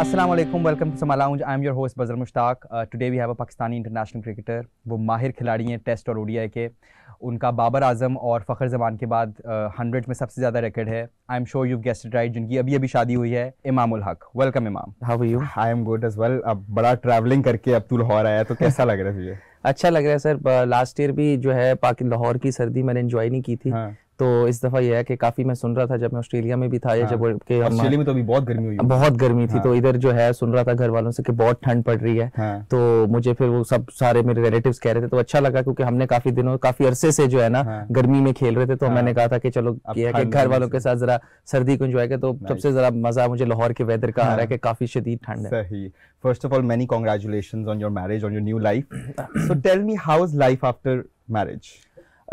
Assalamu alaikum, welcome to Sama Lounge. I'm your host Bazar Mushtaq. Uh, today we have a Pakistani international cricketer. वो माहिर खिलाड़ी हैं test और ODI के उनका बाबर आजम और फ़खर जमान के बाद हंड्रेड uh, में सबसे ज़्यादा रिकॉर्ड है I am sure you guessed right जिनकी अभी अभी शादी हुई है इमाम उल Haq welcome Imam how are you I am good as well अब बड़ा ट्रैवलिंग करके अब तू लाहौर आया तो कैसा लग रहा है तुझे अच्छा लग रहा है सर लास्ट ईयर भी जो है लाहौर की सर्दी मैंने इन्जॉय नहीं की थी हाँ. तो इस दफा ये है कि काफी मैं सुन रहा था जब मैं ऑस्ट्रेलिया में भी था या हाँ। जब के ऑस्ट्रेलिया में तो अभी बहुत गर्मी हुई बहुत गर्मी थी तो हाँ। इधर जो है सुन रहा था घर वालों से कि बहुत ठंड पड़ रही है हाँ। तो मुझे फिर वो सब सारे मेरे रिलेटिव्स कह रहे थे तो अच्छा लगा क्योंकि हमने काफी दिनों काफी अरसे से जो है ना गर्मी में खेल रहे थे तो मैंने कहा था कि चलो यह घर वालों के साथ जरा सर्दी को इंजॉय कर तो सबसे जरा मजा मुझे लाहौर के वेदर का आ रहा है कि काफी शदीद ठंड है first of all many congratulations on your marriage on your new life so tell me how is life after marriage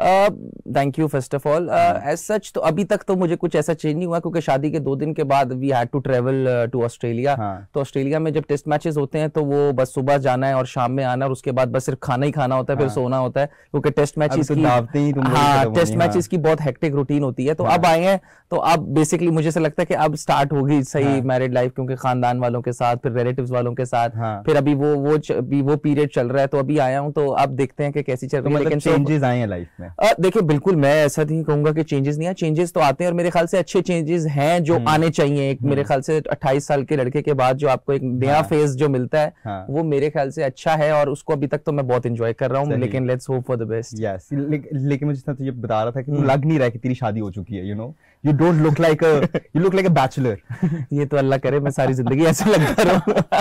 thank you first of all as such तो अभी तक तो मुझे कुछ ऐसा चेंज नहीं हुआ क्योंकि शादी के दो दिन के बाद we had to travel to Australia तो ऑस्ट्रेलिया में जब टेस्ट मैचेस होते हैं तो वो बस सुबह जाना है और शाम में आना और उसके बाद बस सिर्फ खाना ही खाना होता है फिर हाँ। सोना होता है क्योंकि टेस्ट मैचेस तो की हाँ टेस्ट मैचेस हाँ। की बहुत हेक्टिक रूटीन होती है तो हाँ। अब आए हैं तो अब बेसिकली मुझे ऐसा लगता है कि अब स्टार्ट होगी सही मैरिड लाइफ क्योंकि खानदान वालों के साथ फिर रिलेटिव वालों के साथ फिर अभी वो वो वो पीरियड चल रहा है तो अभी आया हूँ तो अब देखते हैं कि कैसी चल रही तो है चेंजेस मतलब तो- आए हैं लाइफ में इसमें देखिए बिल्कुल मैं ऐसा नहीं कहूंगा कि चेंजेस नहीं आए चेंजेस तो आते हैं और मेरे ख्याल से अच्छे चेंजेस हैं जो हम्म। आने चाहिए एक मेरे हम्म। ख्याल से 28 साल के लड़के के बाद जो आपको एक नया हाँ, फेज जो मिलता है हाँ, वो मेरे ख्याल से अच्छा है और उसको अभी तक तो मैं बहुत इंजॉय कर रहा हूँ लेकिन let's hope for the best yes लेकिन मैं तो ये बता रहा था कि हम्म। लग नहीं रहा है कि तेरी शादी हो चुकी है you know you don't look like you look like a bachelor ये तो अल्लाह करे मैं सारी जिंदगी ऐसे लगता रहूं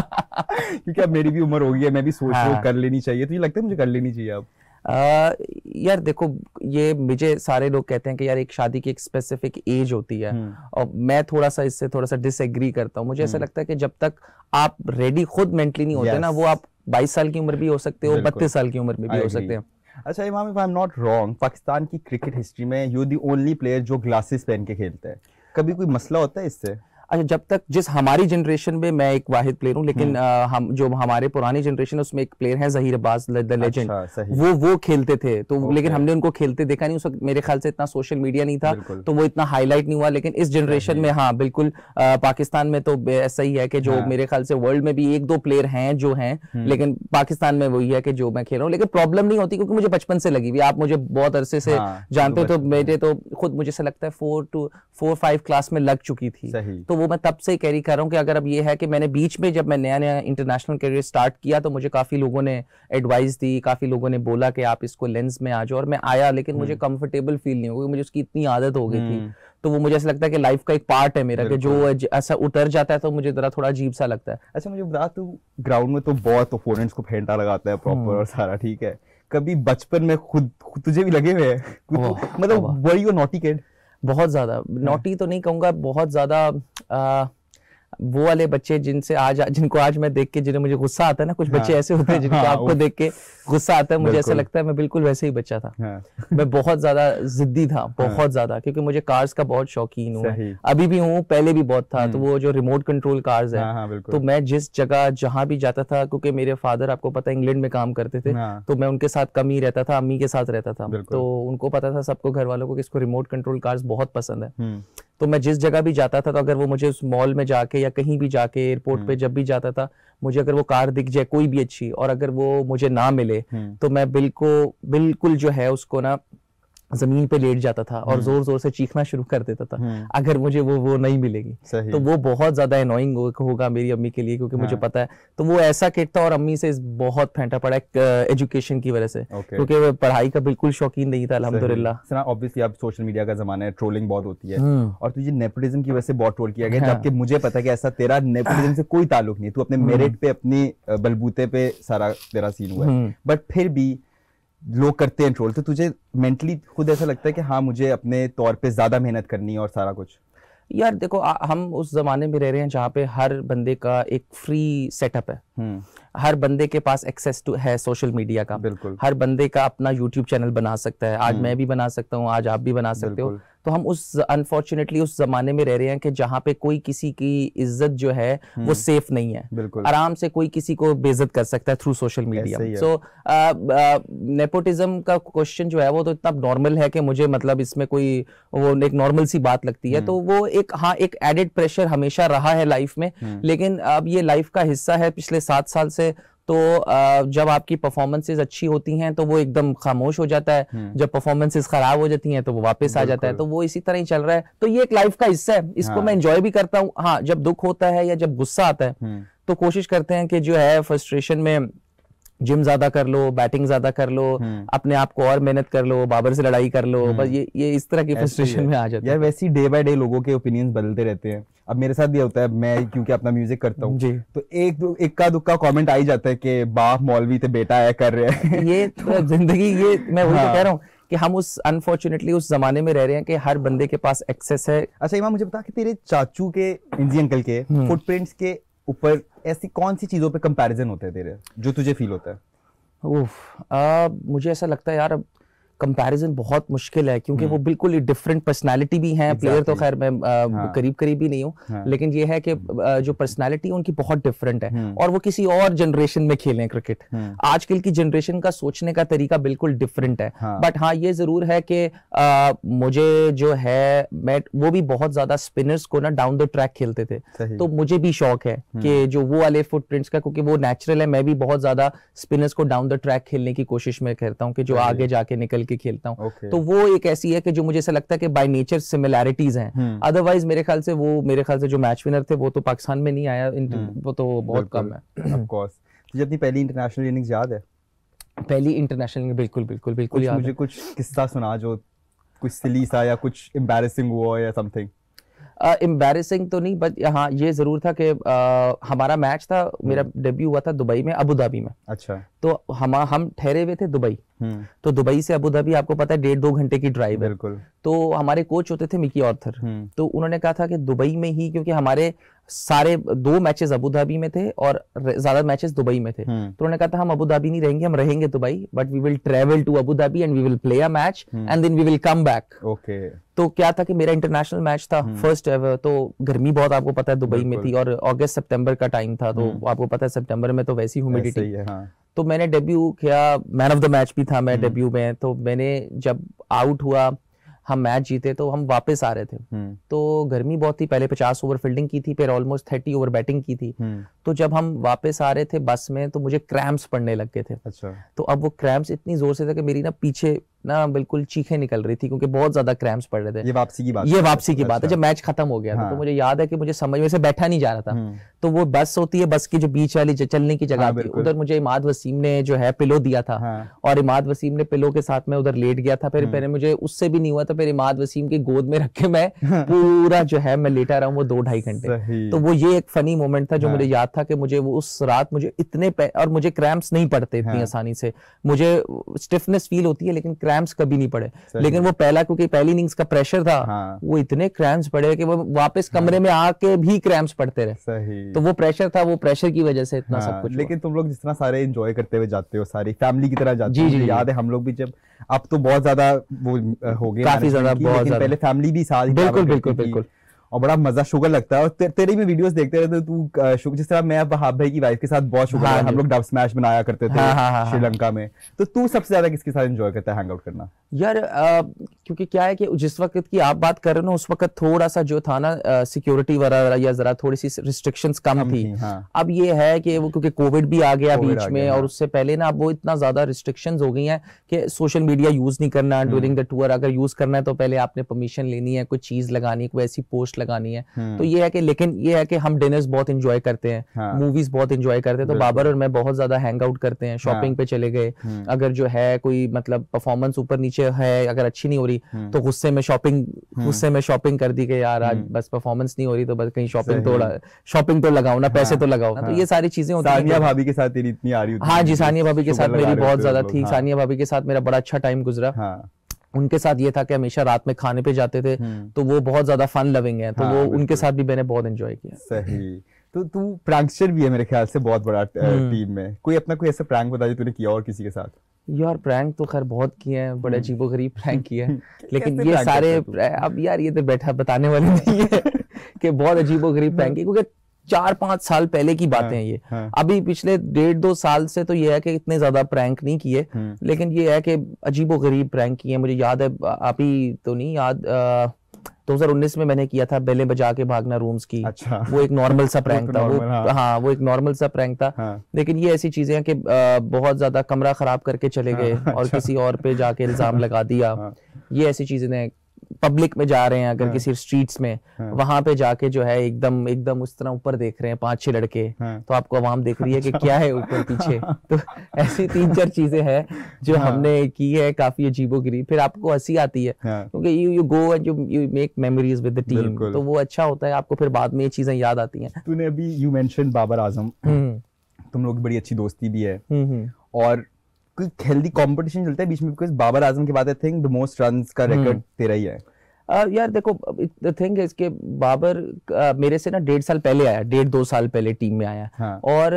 क्योंकि अब मेरी भी उम्र हो गई है मैं भी सोच रहा हूँ कर लेनी चाहिए तो ये लगता है मुझे कर लेनी चाहिए अब यार देखो ये मुझे सारे लोग कहते हैं कि यार एक शादी की एक स्पेसिफिक एज होती है हम्म। और मैं थोड़ा सा इससे थोड़ा सा डिसएग्री करता हूँ मुझे ऐसा हम्म। लगता है कि जब तक आप रेडी खुद मेंटली नहीं होते ना वो आप 22 साल की उम्र भी हो सकते हो बत्तीस साल की उम्र में भी हो सकते हैं अच्छा Imam if I am not wrong Pakistan की क्रिकेट हिस्ट्री में यू दी ओनली प्लेयर जो ग्लासेस पहन के खेलते हैं कभी कोई मसला होता है इससे अच्छा जब तक जिस हमारी जनरेशन में मैं एक वाहिद प्लेयर हूँ लेकिन आ, हम्म। हम जो हमारे पुरानी जनरेशन है उसमें एक प्लेयर है जहीर अब्बास द लेजेंड अच्छा, वो वो खेलते थे तो लेकिन हमने उनको खेलते देखा नहीं उस वक्त मेरे ख्याल से इतना सोशल मीडिया नहीं था तो वो इतना हाईलाइट नहीं हुआ लेकिन इस जनरेशन में हाँ बिल्कुल पाकिस्तान में तो ऐसा ही है कि जो हाँ। मेरे ख्याल से वर्ल्ड में भी एक दो प्लेयर हैं जो हैं हम्म। लेकिन पाकिस्तान में वही है कि जो मैं खेल रहा हूँ लेकिन प्रॉब्लम नहीं होती क्योंकि मुझे बचपन से लगी हुई आप मुझे बहुत अरसे से हाँ, जानते हो तो मेरे तो खुद मुझे लगता है four two four five class में लग चुकी थी तो वो मैं तब से कैरी कर रहा हूँ कि अगर अब ये है कि मैंने बीच में जब मैं नया नया इंटरनेशनल करियर स्टार्ट किया तो मुझे काफ़ी लोगों ने एडवाइस दी काफ़ी लोगों ने बोला कि आप इसको लेंस में आ जाओ और मैं आया लेकिन मुझे कंफर्टेबल हम्म। फील नहीं होगा क्योंकि मुझे उसकी इतनी आदत हो गई थी हम्म। तो वो मुझे ऐसा लगता है कि लाइफ का एक पार्ट है मेरा कि जो ऐसा उतर जाता है तो मुझे जरा थोड़ा अजीब सा लगता है अच्छा मुझे बता तू ग्राउंड में तो बहुत ओपोनेंट्स को फेंटा लगाता है प्रॉपर और सारा ठीक है कभी बचपन में खुद तुझे भी लगे हुए हैं मतलब वर यू नॉटी किड बहुत ज़्यादा नोटी हाँ। तो नहीं कहूँगा बहुत ज़्यादा वो वाले बच्चे जिनसे आज जिनको आज मैं देख के जिन्हें मुझे गुस्सा आता है ना कुछ बच्चे हाँ। ऐसे होते हैं जिनको हाँ, आपको देख के गुस्सा आता है मुझे ऐसा लगता है मैं बिल्कुल वैसे ही बच्चा था हाँ। मैं बहुत ज्यादा जिद्दी था हाँ। बहुत ज्यादा क्योंकि मुझे कार्स का बहुत शौकीन हूँ अभी भी हूँ पहले भी बहुत था तो हम्म। वो जो रिमोट कंट्रोल कार्स है तो मैं जिस जगह जहाँ भी जाता था क्योंकि मेरे फादर आपको पता इंग्लैंड में काम करते थे हाँ। तो मैं उनके साथ कम ही रहता था अम्मी के साथ रहता था तो उनको पता था सबको घर वालों को इसको रिमोट कंट्रोल कार्स बहुत पसंद है हम्म। तो मैं जिस जगह भी जाता था तो अगर वो मुझे उस मॉल में जाके या कहीं भी जाके एयरपोर्ट हम्म। पे जब भी जाता था मुझे अगर वो कार दिख जाए कोई भी अच्छी और अगर वो मुझे ना मिले हम्म। तो मैं बिल्कुल बिल्कुल जो है उसको ना जमीन पे लेट जाता था और हम्म। जोर जोर से चीखना शुरू कर देता था हम्म। अगर मुझे वो वो नहीं मिलेगी तो वो बहुत ज्यादा अनोइंग होगा मेरी अम्मी के लिए क्योंकि मुझे हाँ। पता है तो वो ऐसा किट था और अम्मी से बहुत फेंटा पड़ा एजुकेशन की वजह से क्योंकि पढ़ाई का बिल्कुल शौकीन नहीं था अलहमदुल्ला अब सोशल मीडिया का जमाना है ट्रोलिंग बहुत होती है हम्म। और तुझे तो नेपोटिज्म की वजह से बहुत ट्रोल किया गया हाँ। जबकि मुझे पता है कि ऐसा तेरा नेपोटिज्म से कोई ताल्लुक नहीं तू अपने मेरिट पे अपनी बलबूते पे सारा तेरा सीन हुआ है बट फिर भी लोग करते हैं ट्रोल तो तुझे मेंटली खुद ऐसा लगता है कि हाँ मुझे अपने तौर पे ज़्यादा मेहनत करनी है और सारा कुछ यार देखो आ, हम उस ज़माने में रह रहे हैं जहाँ पे हर बंदे का एक फ्री सेटअप है हम्म। हर बंदे के पास एक्सेस टू है सोशल मीडिया का बिल्कुल हर बंदे का अपना यूट्यूब चैनल बना सकता है आज हम्म। मैं भी बना सकता हूँ आज आप भी बना सकते हो तो हम उस अनफॉर्चुनेटली उस जमाने में रह रहे हैं कि जहाँ पे कोई किसी की इज्जत जो है वो सेफ हम्म। नहीं है आराम से कोई किसी को बेइज्जत कर सकता है through social media so nepotism का क्वेश्चन जो है वो तो इतना नॉर्मल है कि मुझे मतलब इसमें कोई वो एक नॉर्मल सी बात लगती है तो हम्म। वो एक हाँ एक एडेड प्रेशर हमेशा रहा है लाइफ में हम्म। लेकिन अब ये लाइफ का हिस्सा है पिछले सात साल से तो जब आपकी परफॉर्मेंसेज अच्छी होती हैं तो वो एकदम खामोश हो जाता है हम्म। जब परफॉर्मेंसेज खराब हो जाती हैं तो वो वापस आ जाता है तो वो इसी तरह ही चल रहा है तो ये एक लाइफ का हिस्सा है इसको हाँ। मैं एंजॉय भी करता हूँ हाँ जब दुख होता है या जब गुस्सा आता है हम्म। तो कोशिश करते हैं कि जो है फ्रस्ट्रेशन में जिम ज्यादा कर लो बैटिंग ज्यादा कर लो हम्म। अपने आप को और मेहनत कर लो बाबर से लड़ाई कर लो हम्म। बस ये ये इस तरह की फ्रस्ट्रेशन में आ जाता है वैसे ही डे बाय डे लोगों के ओपिनियंस बदलते रहते हैं अब मेरे साथ भी होता है मैं क्योंकि अपना म्यूजिक करता हूँ तो एक इक्का दुक्का कमेंट आ ही जाता है कि बाप मौलवी थे बेटा है कर रहे हैं ये तो जिंदगी ये मैं वही तो हाँ। कह रहा हूँ कि हम उस अनफॉर्चुनेटली उस जमाने में रह रहे हैं कि हर बंदे के पास एक्सेस है अच्छा इमाम मुझे बता कि तेरे चाचू के इंजी अंकल के फुटप्रिंट्स हम्म। के ऊपर ऐसी कौन सी चीज़ों पे कंपैरिजन होते हैं तेरे जो तुझे फील होता है आ, मुझे ऐसा लगता है यार अब कंपैरिजन बहुत मुश्किल है क्योंकि वो हम्म। बिल्कुल डिफरेंट पर्सनालिटी भी हैं तो exactly. प्लेयर तो खैर मैं हाँ. करीब करीब ही नहीं हूँ हाँ. लेकिन ये है कि जो पर्सनालिटी उनकी बहुत डिफरेंट है हम्म। और वो किसी और जनरेशन में खेले क्रिकेट हम्म। आजकल की जनरेशन का सोचने का तरीका बिल्कुल डिफरेंट है बट हाँ।, हाँ ये जरूर है कि मुझे जो है मैं वो भी बहुत ज्यादा स्पिनर्स को ना डाउन द ट्रैक खेलते थे तो मुझे भी शौक है कि जो वो वाले फुटप्रिंट्स का क्योंकि वो नेचुरल है मैं भी बहुत ज्यादा स्पिनर्स को डाउन द ट्रैक खेलने की कोशिश में करता हूँ कि जो आगे जाके निकल के के खेलता हूँ okay. तो वो एक ऐसी है कि जो मुझे ऐसा लगता है कि बाय नेचर सिमिलैरिटीज हैं अदरवाइज हम्म। मेरे ख्याल से वो मेरे ख्याल से जो मैच विनर थे वो तो पाकिस्तान में नहीं आया हम्म। वो तो बहुत कम है ऑफकोर्स तुझे अपनी पहली इंटरनेशनल इनिंग्स याद है पहली इंटरनेशनल बिल्कुल बिल्कुल बिल्कुल मुझे कुछ किस्सा सुना जो कुछ सिली सा या कुछ एम्बेसिंग हुआ या समथिंग एम्बेसिंग तो नहीं बट हाँ ये जरूर था कि हमारा मैच था मेरा डेब्यू हम्म। हुआ था दुबई में अबू धाबी में अच्छा तो हम हम ठहरे हुए थे दुबई हम्म। तो दुबई से अबू धाबी आपको पता है डेढ़ दो घंटे की ड्राइव है तो हमारे कोच होते थे मिकी ऑर्थर हम्म। तो उन्होंने कहा था कि दुबई में ही क्योंकि हमारे सारे दो मैचेस अबू धाबी में थे और ज्यादा मैचेस दुबई में थे हम्म। तो उन्होंने कहा था हम अबू धाबी नहीं रहेंगे हम रहेंगे Dubai but we will travel to Abu Dhabi and we will play a match and then we will come back okay तो क्या था कि मेरा इंटरनेशनल मैच था फर्स्ट हम्म। एवर तो गर्मी बहुत आपको पता है दुबई में थी और अगस्त सितंबर का टाइम था तो हम्म। आपको पता है सितंबर में तो वैसी ह्यूमिडिटी है हाँ। तो मैंने डेब्यू किया मैन ऑफ द मैच भी था मैं डेब्यू में तो मैंने जब आउट हुआ हम मैच जीते तो हम वापस आ रहे थे हम्म। तो गर्मी बहुत थी पहले पचास ओवर फील्डिंग की थी फिर ऑलमोस्ट थर्टी ओवर बैटिंग की थी हम्म। तो जब हम वापस आ रहे थे बस में तो मुझे क्रैम्प्स पड़ने लग गए थे अच्छा तो अब वो क्रैम्प्स इतनी जोर से था कि मेरी ना पीछे ना बिल्कुल चीखे निकल रही थी क्योंकि बहुत ज्यादा क्रैम्प्स पड़ रहे थे ये वापसी की बात ये वापसी की बात है अच्छा। जब मैच खत्म हो गया था तो हाँ। मुझे याद है कि मुझे समझ में से बैठा नहीं जा रहा था हम्म। तो वो बस होती है बस की जो बीच वाली चलने की जगह थी हाँ, उधर मुझे इमाद वसीम ने जो है पिलो दिया था हाँ। और इमाद वसीम ने पिलो के साथ में उधर लेट गया था फिर हम्म। मैंने मुझे उससे भी नहीं हुआ था फिर इमाद वसीम की गोद में रख के मैं पूरा जो है मैं लेटा रहा हूँ वो दो ढाई घंटे तो वो ये एक फनी मोमेंट था जो मुझे याद था कि मुझे वो उस रात मुझे इतने और मुझे क्रैम्प्स नहीं पड़ते इतनी हाँ। आसानी से मुझे स्टिफनेस फील होती है लेकिन क्रैम्प्स कभी नहीं पड़े लेकिन वो पहला क्योंकि पहली इनिंग्स का प्रेशर था हाँ। वो इतने क्रैम्प्स पड़े कि वो वापस हाँ। कमरे में आके भी क्रैम्प्स पड़ते रहे तो वो प्रेशर था वो प्रेशर की वजह से इतना सब हाँ, कुछ लेकिन तुम लोग जिस तरह सारे इंजॉय करते हुए जाते हो सारी फैमिली की तरह जी जी याद है हम लोग भी जब अब तो बहुत ज्यादा वो हो गया काफी ज्यादा बहुत पहले फैमिली भी साथ बिल्कुल बिल्कुल बिल्कुल और बड़ा मजा शुगर लगता है और ते, तेरे में वीडियोस देखते रहते तू शुगर जिस तरह मैं अब हाफ भाई की वाइफ के साथ बहुत शुगर हाँ, हम लोग डब स्मैश बनाया करते थे हाँ हाँ, हाँ, हाँ, श्रीलंका में तो तू सबसे ज्यादा किसके साथ एंजॉय करता है हैंग आउट करना यार क्योंकि क्या है कि जिस वक्त की आप बात कर रहे हो उस वक्त थोड़ा सा जो था ना सिक्योरिटी वगैरह या जरा थोड़ी सी रिस्ट्रिक्शंस कम थी हाँ। अब ये है कि वो क्योंकि कोविड भी आ गया बीच में और उससे पहले ना अब वो इतना ज्यादा रिस्ट्रिक्शंस हो गई हैं कि सोशल मीडिया यूज नहीं करना ड्यूरिंग द टूर अगर यूज करना है तो पहले आपने परमिशन लेनी है कोई चीज लगानी कोई ऐसी पोस्ट लगानी है हम्म। तो ये है कि लेकिन ये है कि हम डिनर्स बहुत इंजॉय करते हैं मूवीज हाँ। बहुत इंजॉय करते हैं तो बाबर और मैं बहुत ज्यादा हैंग आउट करते हैं शॉपिंग हाँ। पे चले गए हम्म। अगर जो है कोई मतलब परफॉर्मेंस ऊपर नीचे है अगर अच्छी नहीं हो रही हम्म। तो गुस्से में शॉपिंग गुस्से में शॉपिंग कर दी गई यार आज बस परफॉर्मेंस नहीं हो रही तो बस कहीं शॉपिंग तो शॉपिंग तो लगाओ ना पैसे हाँ। तो लगाओ तो ये सारी चीजें होती सानिया भाभी के साथ इतनी आ रही हाँ जी सानिया भाभी के साथ मेरी बहुत ज्यादा थी सानिया भाभी के साथ मेरा बड़ा अच्छा टाइम गुजरा उनके साथ ये था कि हमेशा रात में खाने पे जाते थे हम्म। तो वो बहुत ज्यादा फन लविंग है तो हाँ, वो उनके साथ भी मैंने बहुत एंजॉय किया सही तो तू प्रैंकस्टर भी है मेरे ख्याल से बहुत बड़ा टीम हम्म। में कोई अपना कोई ऐसा प्रैंक बता दे तूने किया और किसी के साथ यार प्रैंक तो खैर बहुत किए हैं बड़े हम्म। अजीबो गरीब प्रैंक किए हैं लेकिन ये सारे अब यार ये तो बैठा बताने वाले नहीं है कि बहुत अजीबो गरीब प्रैंक हाँ। क्योंकि चार पांच साल पहले की बातें हैं ये हाँ, हाँ। अभी पिछले डेढ़ दो साल से तो ये है कि इतने ज्यादा प्रैंक नहीं किए हम्म। लेकिन ये है कि अजीबो गरीब प्रैंक किए मुझे याद है अभी तो नहीं याद दो हजार उन्नीस में मैंने किया था बेले बजा के भागना रूम्स की अच्छा। वो एक नॉर्मल सा प्रैंक था वो हाँ।, हाँ वो एक नॉर्मल सा प्रैंक था हाँ। लेकिन ये ऐसी चीजें हैं कि बहुत ज्यादा कमरा खराब करके चले हाँ, गए और अच्छा। किसी और पे जाके इल्जाम लगा दिया हाँ। ये ऐसी चीजें पब्लिक में जा रहे हैं अगर हाँ। किसी स्ट्रीट्स में हाँ। वहां पे जाके जो है एकदम एकदम उस तरह ऊपर देख रहे हैं पांच छह लड़के हाँ। तो आपको आवाम देख रही है कि अच्छा। क्या है ऊपर पीछे तो ऐसी तीन चार चीजें हैं जो हमने की है काफी अजीबो गिरी फिर आपको हंसी आती है क्योंकि you you go and you you make memories with the team तो वो अच्छा होता है आपको फिर बाद में ये चीजें याद आती हैं तूने अभी यू मेंशन बाबर आजम हम्म। तुम लोग की बड़ी अच्छी दोस्ती भी है हम्म, हम्म। और कोई हेल्दी कंपटीशन चलता है बीच में बिकॉज बाबर आजम के बाद I think the most run का रिकॉर्ड हम्म। तेरा ही है आ, यार देखो द थिंग है इसके बाबर आ, मेरे से ना डेढ़ साल पहले आया डेढ़ दो साल पहले टीम में आया हाँ. और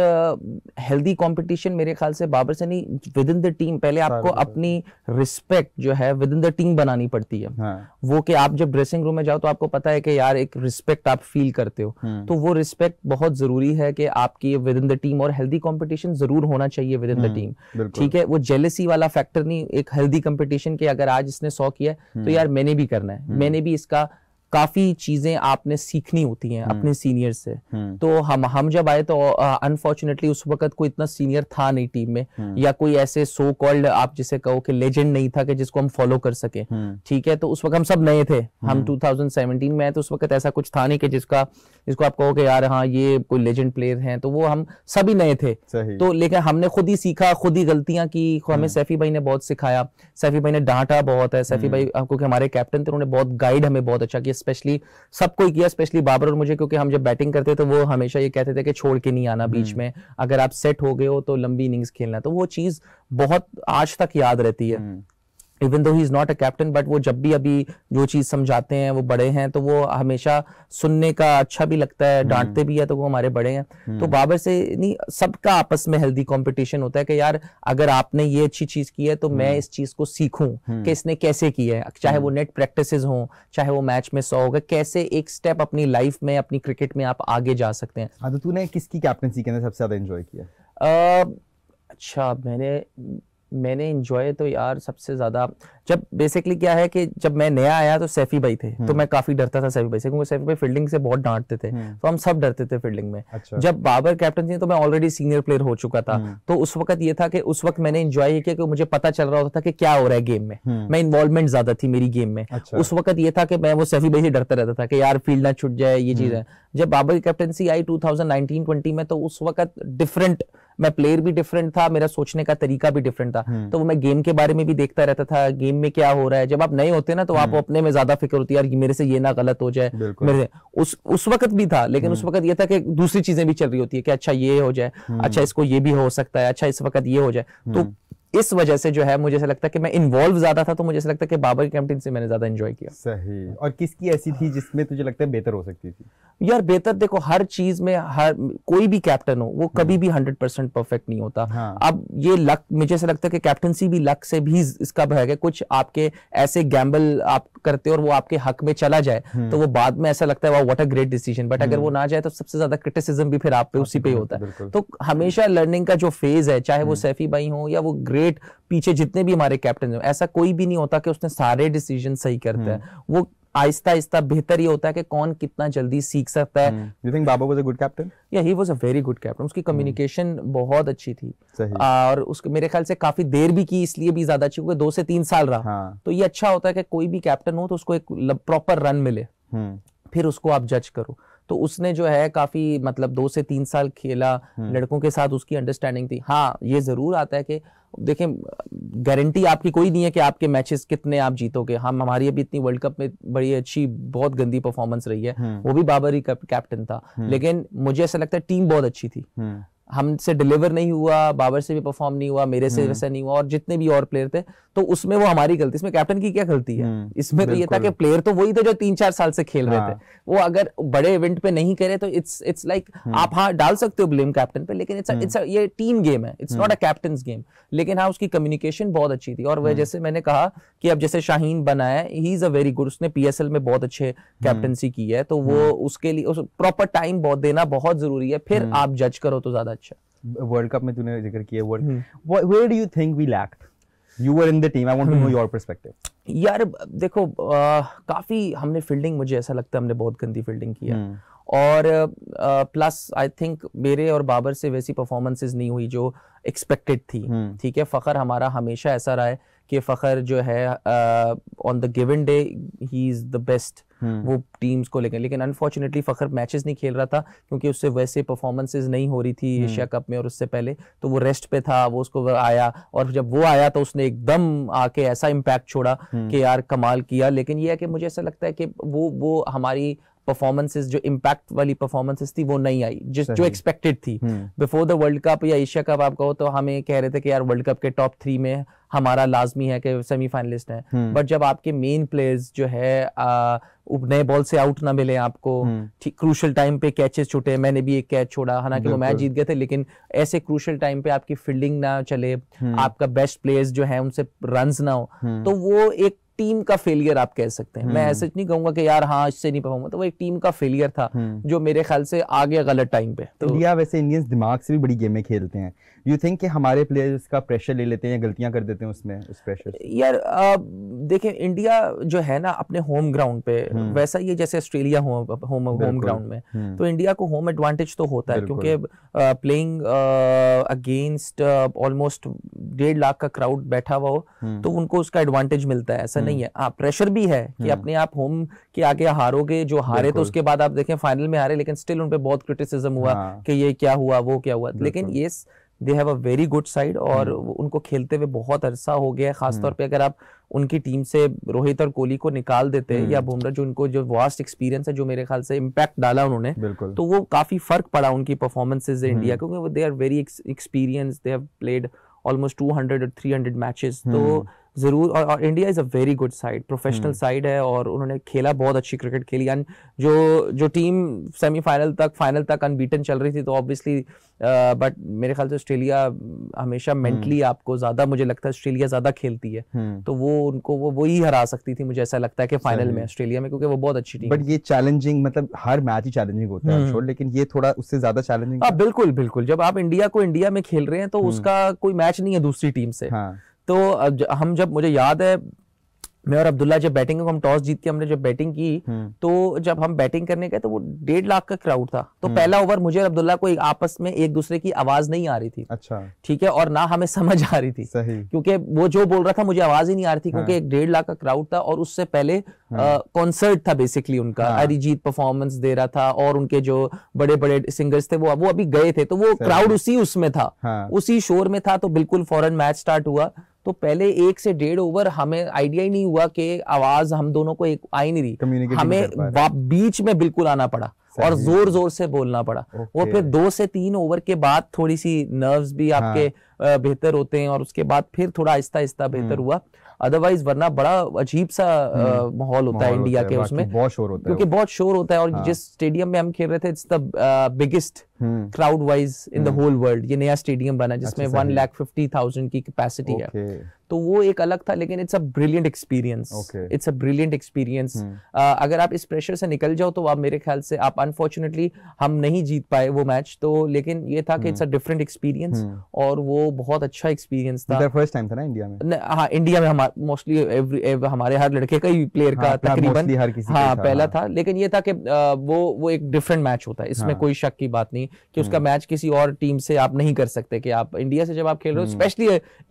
हेल्दी कंपटीशन मेरे ख्याल से बाबर से नहीं विद इन द टीम पहले आपको अपनी रिस्पेक्ट जो है विद इन द टीम बनानी पड़ती है हाँ. वो कि आप जब ड्रेसिंग रूम में जाओ तो आपको पता है कि यार एक रिस्पेक्ट आप फील करते हो हम्म। तो वो रिस्पेक्ट बहुत जरूरी है कि आपकी विद इन द टीम और हेल्दी कॉम्पिटिशन जरूर होना चाहिए विद इन द टीम ठीक है वो जेलेसी वाला फैक्टर नहीं एक हेल्दी कॉम्पिटिशन के अगर आज इसने सौ किया तो हम्म। यार मैंने भी करना है हम्म। मैंने भी इसका काफी चीजें आपने सीखनी होती हैं अपने सीनियर हम्म। से हम्म। तो हम हम जब आए तो अनफॉर्चुनेटली उस वक्त कोई इतना सीनियर था नहीं टीम में हम्म। या कोई ऐसे सो कॉल्ड आप जिसे कहो कि लेजेंड नहीं था कि जिसको हम फॉलो कर सके ठीक है तो उस वक्त हम सब नए थे हम 2017 में आए तो उस वक्त ऐसा कुछ था नहीं कि जिसका जिसको आप कहो कि यार हाँ ये कोई लेजेंड प्लेयर हैं तो वो हम सभी नए थे तो लेकिन हमने खुद ही सीखा खुद ही गलतियां की हम्म। हमें सैफी भाई ने बहुत सिखाया सैफी भाई ने डांटा बहुत है सैफी भाई हम्म। क्योंकि हमारे कैप्टन थे उन्होंने बहुत गाइड हमें बहुत अच्छा किया स्पेशली सबको किया स्पेशली बाबर और मुझे क्योंकि हम जब बैटिंग करते थे वो हमेशा ये कहते थे कि छोड़ के नहीं आना बीच हम्म। में अगर आप सेट हो गए हो तो लंबी इनिंग्स खेलना तो वो चीज बहुत आज तक याद रहती है even though he is not a captain but वो जब भी अभी जो चीज़ समझाते हैं वो बड़े हैं तो वो हमेशा सुनने का अच्छा भी लगता है हम्म। डांटते भी है तो वो हमारे बड़े हैं हम्म। तो बाबर से नहीं सबका आपस में हेल्दी कॉम्पिटिशन होता है कि यार अगर आपने ये अच्छी चीज़ की है तो मैं हम्म। इस चीज़ को सीखूं कि इसने कैसे की है चाहे वो नेट प्रैक्टिस हो चाहे वो मैच में सौ होगा कैसे एक स्टेप अपनी लाइफ में अपनी क्रिकेट में आप आगे जा सकते हैं तो तूने किसकी कैप्टनसी के अंदर सबसे ज़्यादा इन्जॉय किया अच्छा मैंने मैंने इंजॉय तो यार सबसे ज़्यादा जब बेसिकली क्या है कि जब मैं नया आया तो सैफी भाई थे तो हम्म। मैं काफ़ी डरता था सैफी भाई से क्योंकि सैफी भाई फील्डिंग से बहुत डांटते थे हम्म। तो हम सब डरते थे फील्डिंग में अच्छा। जब बाबर कैप्टन थे तो मैं ऑलरेडी सीनियर प्लेयर हो चुका था हम्म। तो उस वक्त ये था कि उस वक्त मैंने इन्जॉय किया कि मुझे पता चल रहा होता था कि क्या हो रहा है गेम में मैं इन्वॉल्वमेंट ज़्यादा थी मेरी गेम में अच्छा। उस वक्त ये था कि मैं वो सैफी भाई से डरता रहता था कि यार फील्ड ना छुट जाए ये चीज़ है जब बाबर की कैप्टनसी आई 2019-20 में तो उस वक्त डिफरेंट मैं प्लेयर भी डिफरेंट था मेरा सोचने का तरीका भी डिफरेंट था हम्म। तो मैं गेम के बारे में भी देखता रहता था गेम में क्या हो रहा है जब आप नए होते हैं ना तो आप हम्म। अपने में ज्यादा फिक्र होती है यार मेरे से ये ना गलत हो जाए मेरे उस उस वक्त भी था लेकिन उस हम्म। वक्त ये था कि दूसरी चीजें भी चल रही होती है कि अच्छा ये हो जाए अच्छा इसको ये भी हो सकता है अच्छा इस वक्त ये हो जाए तो इस वजह से जो है मुझे ऐसा लगता है कि मैं इन्वॉल्व ज्यादा था तो मुझे ऐसा लगता है कि बाबर की कैप्टन से मैंने ज्यादा एंजॉय किया सही और किसकी ऐसी थी जिसमें तुझे लगता है बेहतर हो सकती थी यार बेहतर देखो हर चीज में हर कोई भी कैप्टन हो वो कभी हम्म। भी हंड्रेड परसेंट परफेक्ट नहीं होता हाँ। अब ये लक मुझे ऐसा लगता है कि कैप्टनसी भी लक से भी इसका भय है कुछ आपके ऐसे गैम्बल आप करते हो और वो आपके हक में चला जाए हम्म। तो वो बाद में ऐसा लगता है what a great decision but अगर वो हम्म। ना जाए तो सबसे ज्यादा क्रिटिसिज्म भी फिर आप पे उसी पे ही होता है तो हमेशा लर्निंग का जो फेज है चाहे वो सैफी भाई हो या वो ग्रेट पीछे जितने भी हमारे कैप्टन हो ऐसा कोई भी नहीं होता कि उसने सारे डिसीजन सही करते हैं वो आहिस्ता आहिस्ता बेहतर ये होता है कि कौन कितना जल्दी सीख सकता है you think Babar was a good captain या he was a very good captain उसकी कम्युनिकेशन हम्म। बहुत अच्छी थी और उसके मेरे ख्याल से काफी देर भी की इसलिए भी ज्यादा अच्छी क्योंकि दो से तीन साल रहा हाँ. तो ये अच्छा होता है कि कोई भी कैप्टन हो तो उसको एक प्रॉपर रन मिले हम्म। फिर उसको आप जज करो तो उसने जो है काफी मतलब दो से तीन साल खेला हम्म। लड़कों के साथ उसकी अंडरस्टैंडिंग थी हाँ ये जरूर आता है कि देखें गारंटी आपकी कोई नहीं है कि आपके मैचेस कितने आप जीतोगे हम हमारी अभी इतनी वर्ल्ड कप में बड़ी अच्छी बहुत गंदी परफॉर्मेंस रही है हम्म। वो भी बाबर ही कैप्टन था हम्म। लेकिन मुझे ऐसा लगता है टीम बहुत अच्छी थी हम्म। हमसे डिलीवर नहीं हुआ बाबर से भी परफॉर्म नहीं हुआ मेरे से हम्म। वैसा नहीं हुआ और जितने भी और प्लेयर थे तो उसमें वो हमारी गलती इसमें कैप्टन की क्या गलती है हम्म, इसमें तो ये था कि प्लेयर तो वही थे जो तीन चार साल से खेल रहे थे हाँ। वो अगर बड़े इवेंट पे नहीं करे तो इट्स इट्स लाइक आप हाँ डाल सकते हो ब्लेम कैप्टन पे लेकिन इट्स हम्म। इट्स ये टीम गेम है it's not a captain game लेकिन हाँ उसकी कम्युनिकेशन बहुत अच्छी थी और वह जैसे मैंने कहा कि अब जैसे शाहीन बना है he is a very good उसने पी में बहुत अच्छे कैप्टनसी की है तो वो उसके लिए प्रॉपर टाइम बहुत देना बहुत जरूरी है फिर आप जज करो तो ज्यादा अच्छा वर्ल्ड कप में तूने जिक्र किया world where do you think we lacked you were in the team I want to know your perspective यार देखो काफ़ी हमने फील्डिंग मुझे ऐसा लगता है हमने बहुत गंदी फील्डिंग किया हम्म। और प्लस आई थिंक मेरे और बाबर से वैसी परफॉर्मेंसेस नहीं हुई जो एक्सपेक्टेड थी हम्म। ठीक है फ़खर हमारा हमेशा ऐसा रहा है कि फ़खर जो है on the given day he is the best hmm. वो टीम्स को लेकर लेकिन अनफॉर्चुनेटली फखर मैचेस नहीं खेल रहा था क्योंकि उससे वैसे परफॉर्मेंसेज नहीं हो रही थी हम्म। एशिया कप में और उससे पहले तो वो रेस्ट पे था वो उसको आया और जब वो आया तो उसने एकदम आके ऐसा इम्पैक्ट छोड़ा हम्म। कि यार कमाल किया लेकिन ये है कि मुझे ऐसा लगता है कि वो वो हमारी परफॉर्मेंसेस जो इम्पैक्ट वाली परफॉर्मेंसेस थी वो नहीं आई जिस जो एक्सपेक्टेड थी बिफोर द वर्ल्ड कप या एशिया कप आप कहो तो हमें कह रहे थे कि यार वर्ल्ड कप के टॉप थ्री में हमारा लाजमी है कि सेमीफाइनलिस्ट है बट जब आपके मेन प्लेयर्स जो है नए बॉल से आउट ना मिले आपको क्रूशल टाइम हम्म। पे कैचेस छूटे मैंने भी एक कैच छोड़ा हालांकि वो मैच जीत गए थे लेकिन ऐसे क्रूशल टाइम पे आपकी फील्डिंग ना चले हम्म। आपका बेस्ट प्लेयर्स जो है उनसे रन ना हो हम्म। तो वो एक टीम का फेलियर आप कह सकते हैं मैं हम्म। ऐसे नहीं कहूंगा कि यार हाँ इससे नहीं पाऊंगा तो वो एक टीम का फेलियर था हम्म। जो मेरे ख्याल से आ गया गलत टाइम पे तो इंडिया वैसे इंडियंस दिमाग से भी बड़ी गेमें खेलते हैं यू थिंक कि हमारे प्लेयर्स इसका प्रेशर ले लेते हैं या गलतियां कर देते हैं उसमें उस प्रेशर यार देखिए इंडिया जो है ना अपने होम ग्राउंड पे हम्म। वैसा ही है जैसे Australia home home home ground hmm हम्म। तो इंडिया को होम एडवांटेज तो होता है क्योंकि प्लेइंग अगेंस्ट ऑलमोस्ट डेढ़ लाख का क्राउड बैठा हुआ हो हम्म। तो उनको उसका एडवांटेज मिलता है ऐसा नहीं है हाँ प्रेशर भी है कि अपने आप होम के आगे हारोगे जो हारे तो उसके बाद आप देखें फाइनल में हारे लेकिन स्टिल उन पर बहुत क्रिटिसिज्म हुआ हाँ। कि ये क्या हुआ वो क्या हुआ लेकिन ये they have a very good side और हम्म। उनको खेलते हुए बहुत अरसा हो गया है खासतौर हम्म। पर अगर आप उनकी टीम से रोहित और कोहली को निकाल देते हैं या हम्म। बुमराह जो उनको जो वास्ट एक्सपीरियंस है जो मेरे ख्याल से इम्पैक्ट डाला उन्होंने तो वो काफी फर्क पड़ा उनकी परफॉर्मेंसेज इंडिया क्योंकि they are very experience they have played almost two hundred और थ्री हंड्रेड मैचेस तो ज़रूर और, और India is a very good side professional side है और उन्होंने खेला बहुत अच्छी क्रिकेट खेली एंड जो जो टीम सेमीफाइनल तक फाइनल तक अनबीटन चल रही थी तो ऑब्वियसली बट मेरे ख्याल से ऑस्ट्रेलिया हमेशा मेंटली हम्म। आपको ज़्यादा मुझे लगता है ऑस्ट्रेलिया ज़्यादा खेलती है हम्म। तो वो उनको वो वही हरा सकती थी मुझे ऐसा लगता है कि फाइनल में ऑस्ट्रेलिया में क्योंकि वो बहुत अच्छी टीम बट ये चैलेंजिंग मतलब हर मैच ही चैलेंजिंग होता है छोड़ हम्म। लेकिन ये थोड़ा उससे ज़्यादा चैलेंजिंग हाँ, बिल्कुल बिल्कुल जब आप इंडिया को इंडिया में खेल रहे हैं तो उसका कोई मैच नहीं है दूसरी टीम से हाँ। तो हम जब मुझे याद है मैं और अब्दुल्ला जब बैटिंग हम टॉस जीतती हमने जब बैटिंग की हम्म। तो जब हम बैटिंग करने गए तो वो डेढ़ लाख का क्राउड था तो हम्म। पहला ओवर मुझे और अब्दुल्ला को आपस में एक दूसरे की आवाज नहीं आ रही थी अच्छा ठीक है और ना हमें समझ आ रही थी क्योंकि वो जो बोल रहा था मुझे आवाज ही नहीं आ रही थी क्योंकि हाँ। एक डेढ़ लाख का क्राउड था और उससे पहले कॉन्सर्ट हाँ। था बेसिकली उनका हाँ। अरिजीत परफॉर्मेंस दे रहा था और उनके जो बड़े बड़े सिंगर्स थे वो वो अभी गए थे तो वो क्राउड उसी उसमें था उसी शोर में था तो बिल्कुल फॉरन मैच स्टार्ट हुआ तो पहले एक से डेढ़ ओवर हमें आइडिया ही नहीं हुआ कि आवाज हम दोनों को एक आई नहीं रही हमें बीच में बिल्कुल आना पड़ा और जोर जोर से बोलना पड़ा और फिर दो से तीन ओवर के बाद थोड़ी सी नर्व्स भी हाँ। आपके बेहतर होते हैं और उसके बाद फिर थोड़ा आहिस्ता आहिस्ता बेहतर हम्म। हुआ अदरवाइज वरना बड़ा अजीब सा हम्म। माहौल होता है इंडिया के उसमें बहुत शोर होता है क्योंकि बहुत शोर होता है और हाँ। जिस स्टेडियम में हम खेल रहे थे it's the biggest crowd wise in the whole world ये नया स्टेडियम बना अच्छा, जिसमें वन लैख फिफ्टी थाउजेंड की कैपेसिटी okay. है तो वो एक अलग था लेकिन it's hmm. A brilliant experience it's a brilliant experience अगर आप इस प्रेशर से निकल जाओ तो आप मेरे ख्याल से आप अनफॉर्चुनेटली हम नहीं जीत पाए वो मैच तो लेकिन ये था कि इट्स अ डिफरेंट एक्सपीरियंस और वो बहुत अच्छा एक्सपीरियंस था फर्स्ट टाइम था ना इंडिया में हाँ इंडिया में हमारे मोस्टली हमारे हर लड़के का ही प्लेयर हाँ, का तकरीबन हाँ पहला हाँ। था लेकिन ये था कि वो वो एक डिफरेंट मैच होता है इसमें हाँ। कोई शक की बात नहीं नहीं कि उसका मैच हम्म। किसी और टीम से आप नहीं कर सकते कि आप इंडिया से जब आप खेल रहे हो specially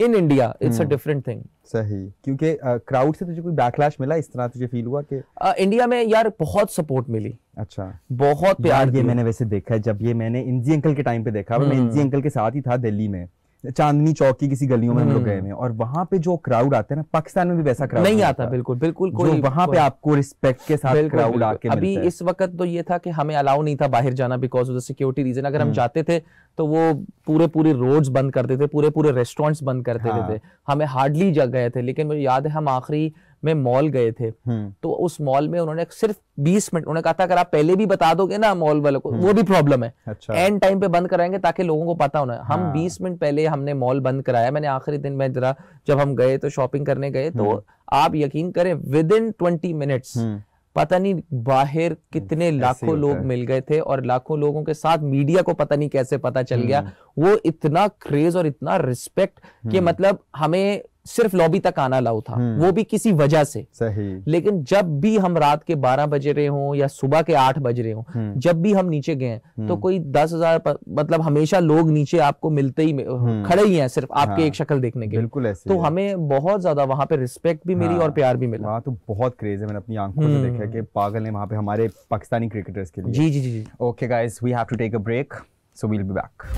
in India it's a different thing सही क्योंकि क्राउड uh, से तुझे कोई बैकलैश मिला इस तरह तुझे फील हुआ कि इंडिया uh, में यार बहुत सपोर्ट मिली अच्छा बहुत प्यार ये मैंने वैसे देखा है जब ये मैंने इंजी अंकल के टाइम पे देखा मैं इंजी हम्म। अंकल के साथ ही था दिल्ली में चांदनी चौक की किसी गलियों में हम लोग हम्म। गए हैं और वहां पे जो क्राउड आते हैं ना पाकिस्तान में भी वैसा क्राउड नहीं आता बिल्कुल बिल्कुल कोई वहां पे आपको रिस्पेक्ट के साथ क्राउड आके अभी इस वक्त तो ये था कि हमें अलाउ नहीं था बाहर जाना because of the security reason अगर हम हम्म। जाते थे तो वो पूरे पूरे रोड्स बंद करते थे पूरे पूरे रेस्टोरेंट्स बंद करते देते हाँ। थे हमें हार्डली जग गए थे लेकिन मुझे याद है हम आखिरी में मॉल गए थे हम्म। तो उस मॉल में उन्होंने सिर्फ 20 मिनट उन्होंने कहा था अगर आप पहले भी बता दोगे ना मॉल वालों को हम्म। वो भी प्रॉब्लम है अच्छा। एंड टाइम पे बंद कराएंगे ताकि लोगों को पता होना हम हाँ। 20 मिनट पहले हमने मॉल बंद कराया मैंने आखिरी दिन में जरा जब हम गए तो शॉपिंग करने गए तो हम्म। आप यकीन करें विद इन ट्वेंटी मिनट्स पता नहीं बाहर कितने लाखों लोग मिल गए थे और लाखों लोगों के साथ मीडिया को पता नहीं कैसे पता चल गया वो इतना क्रेज और इतना रिस्पेक्ट कि हम्म। मतलब हमें सिर्फ लॉबी तक आना लाउ था हम्म। वो भी किसी वजह से सही लेकिन जब भी हम रात के 12 बज रहे हों या सुबह के 8 बज रहे हों हम्म। जब भी हम नीचे गए तो कोई दस हजार मतलब हमेशा लोग नीचे आपको मिलते ही खड़े ही हैं सिर्फ आपके हाँ, एक शक्ल देखने के बिल्कुल ऐसे तो हमें बहुत ज्यादा वहां पे रिस्पेक्ट भी मिली और हाँ। प्यार भी मिला तो बहुत क्रेज है मैंने अपनी आंखों से देखा कि पागल है वहां पे हमारे पाकिस्तानी क्रिकेटर्स के लिए जी जी जी okay guys we have to take a break so we'll be back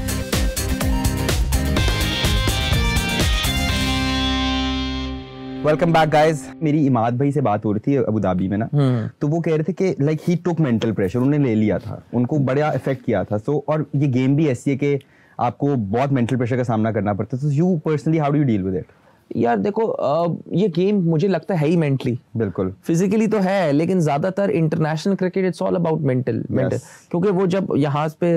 welcome back guys मेरी इमाद भाई से बात हो रही थी अबू धाबी में ना हम्म। तो वो कह रहे थे कि like he took mental pressure उन्हें ले लिया था उनको बड़ा इफेक्ट किया था सो so, और ये गेम भी ऐसी है कि आपको बहुत मेंटल प्रेशर का सामना करना पड़ता है so you personally how do you deal with it यार देखो ये गेम मुझे लगता है ही मेंटली बिल्कुल फिजिकली तो है लेकिन ज्यादातर international cricket it's all about mental mental क्योंकि वो जब यहाँ पे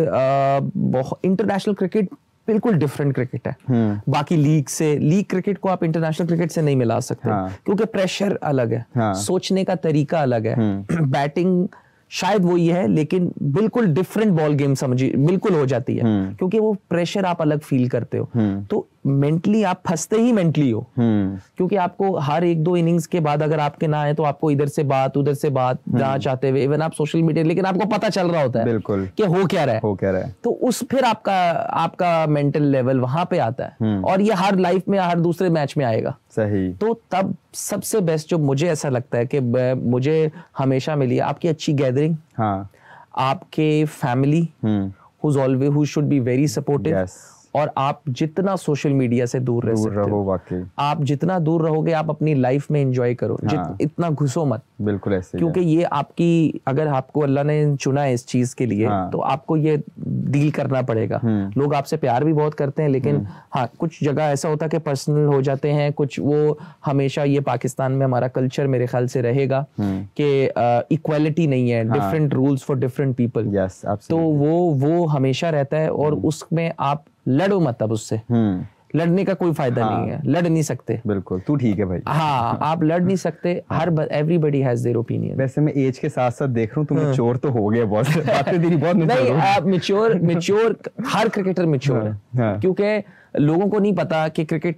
इंटरनेशनल क्रिकेट बिल्कुल डिफरेंट क्रिकेट है हम्म। बाकी लीग से लीग क्रिकेट को आप इंटरनेशनल क्रिकेट से नहीं मिला सकते हाँ। क्योंकि प्रेशर अलग है हाँ। सोचने का तरीका अलग है बैटिंग हम्म। शायद वो ये है लेकिन बिल्कुल डिफरेंट बॉल गेम समझिए बिल्कुल हो जाती है हम्म। क्योंकि वो प्रेशर आप अलग फील करते हो तो मेंटली आप फंसते ही मेंटली हो हम्म। क्योंकि आपको हर एक दो इनिंग्स के बाद अगर आपके ना आए तो आपको इधर से बात उधर से बात जहाँ हम्म। चाहते हुए इवन आप सोशल मीडिया लेकिन आपको पता चल रहा होता है बिल्कुल कि हो क्या रहा है हो क्या रहा है तो उस फिर आपका आपका मेंटल लेवल वहां पे आता है हम्म। और ये हर लाइफ में हर दूसरे मैच में आएगा सही तो तब सबसे बेस्ट जो मुझे ऐसा लगता है कि मुझे हमेशा मिली आपकी अच्छी गैदरिंग हाँ आपके family who should be very supportive और आप जितना सोशल मीडिया से दूर दूर रह सकते हो आप जितना दूर रहोगे आप अपनी लाइफ में एंजॉय करो हाँ। जित, इतना घुसो मत बिल्कुल ऐसे क्योंकि ये आपकी अगर आपको अल्लाह ने चुना है इस चीज के लिए हाँ। तो आपको ये डील करना पड़ेगा हम्म। लोग आपसे प्यार भी बहुत करते हैं लेकिन हम्म। हाँ कुछ जगह ऐसा होता है कि पर्सनल हो जाते हैं कुछ वो हमेशा ये पाकिस्तान में हमारा कल्चर मेरे ख्याल से रहेगा हम्म। कि इक्वालिटी नहीं है different rules for different people तो वो वो हमेशा रहता है और उसमें आप लड़ो मत अब उससे हम्म। लड़ने का कोई फायदा हाँ, नहीं है लड़ नहीं सकते बिल्कुल तू ठीक है भाई हाँ आप लड़ नहीं सकते हाँ। हर एवरीबडी हैज देयर ओपिनियन वैसे मैं एज के साथ साथ देख रहा हूँ तुम चोर हाँ। तो हो गए बहुत बातें तेरी बहुत नहीं आप मेच्योर मेच्योर हर क्रिकेटर मेच्योर हाँ, है क्योंकि लोगों को नहीं पता कि क्रिकेट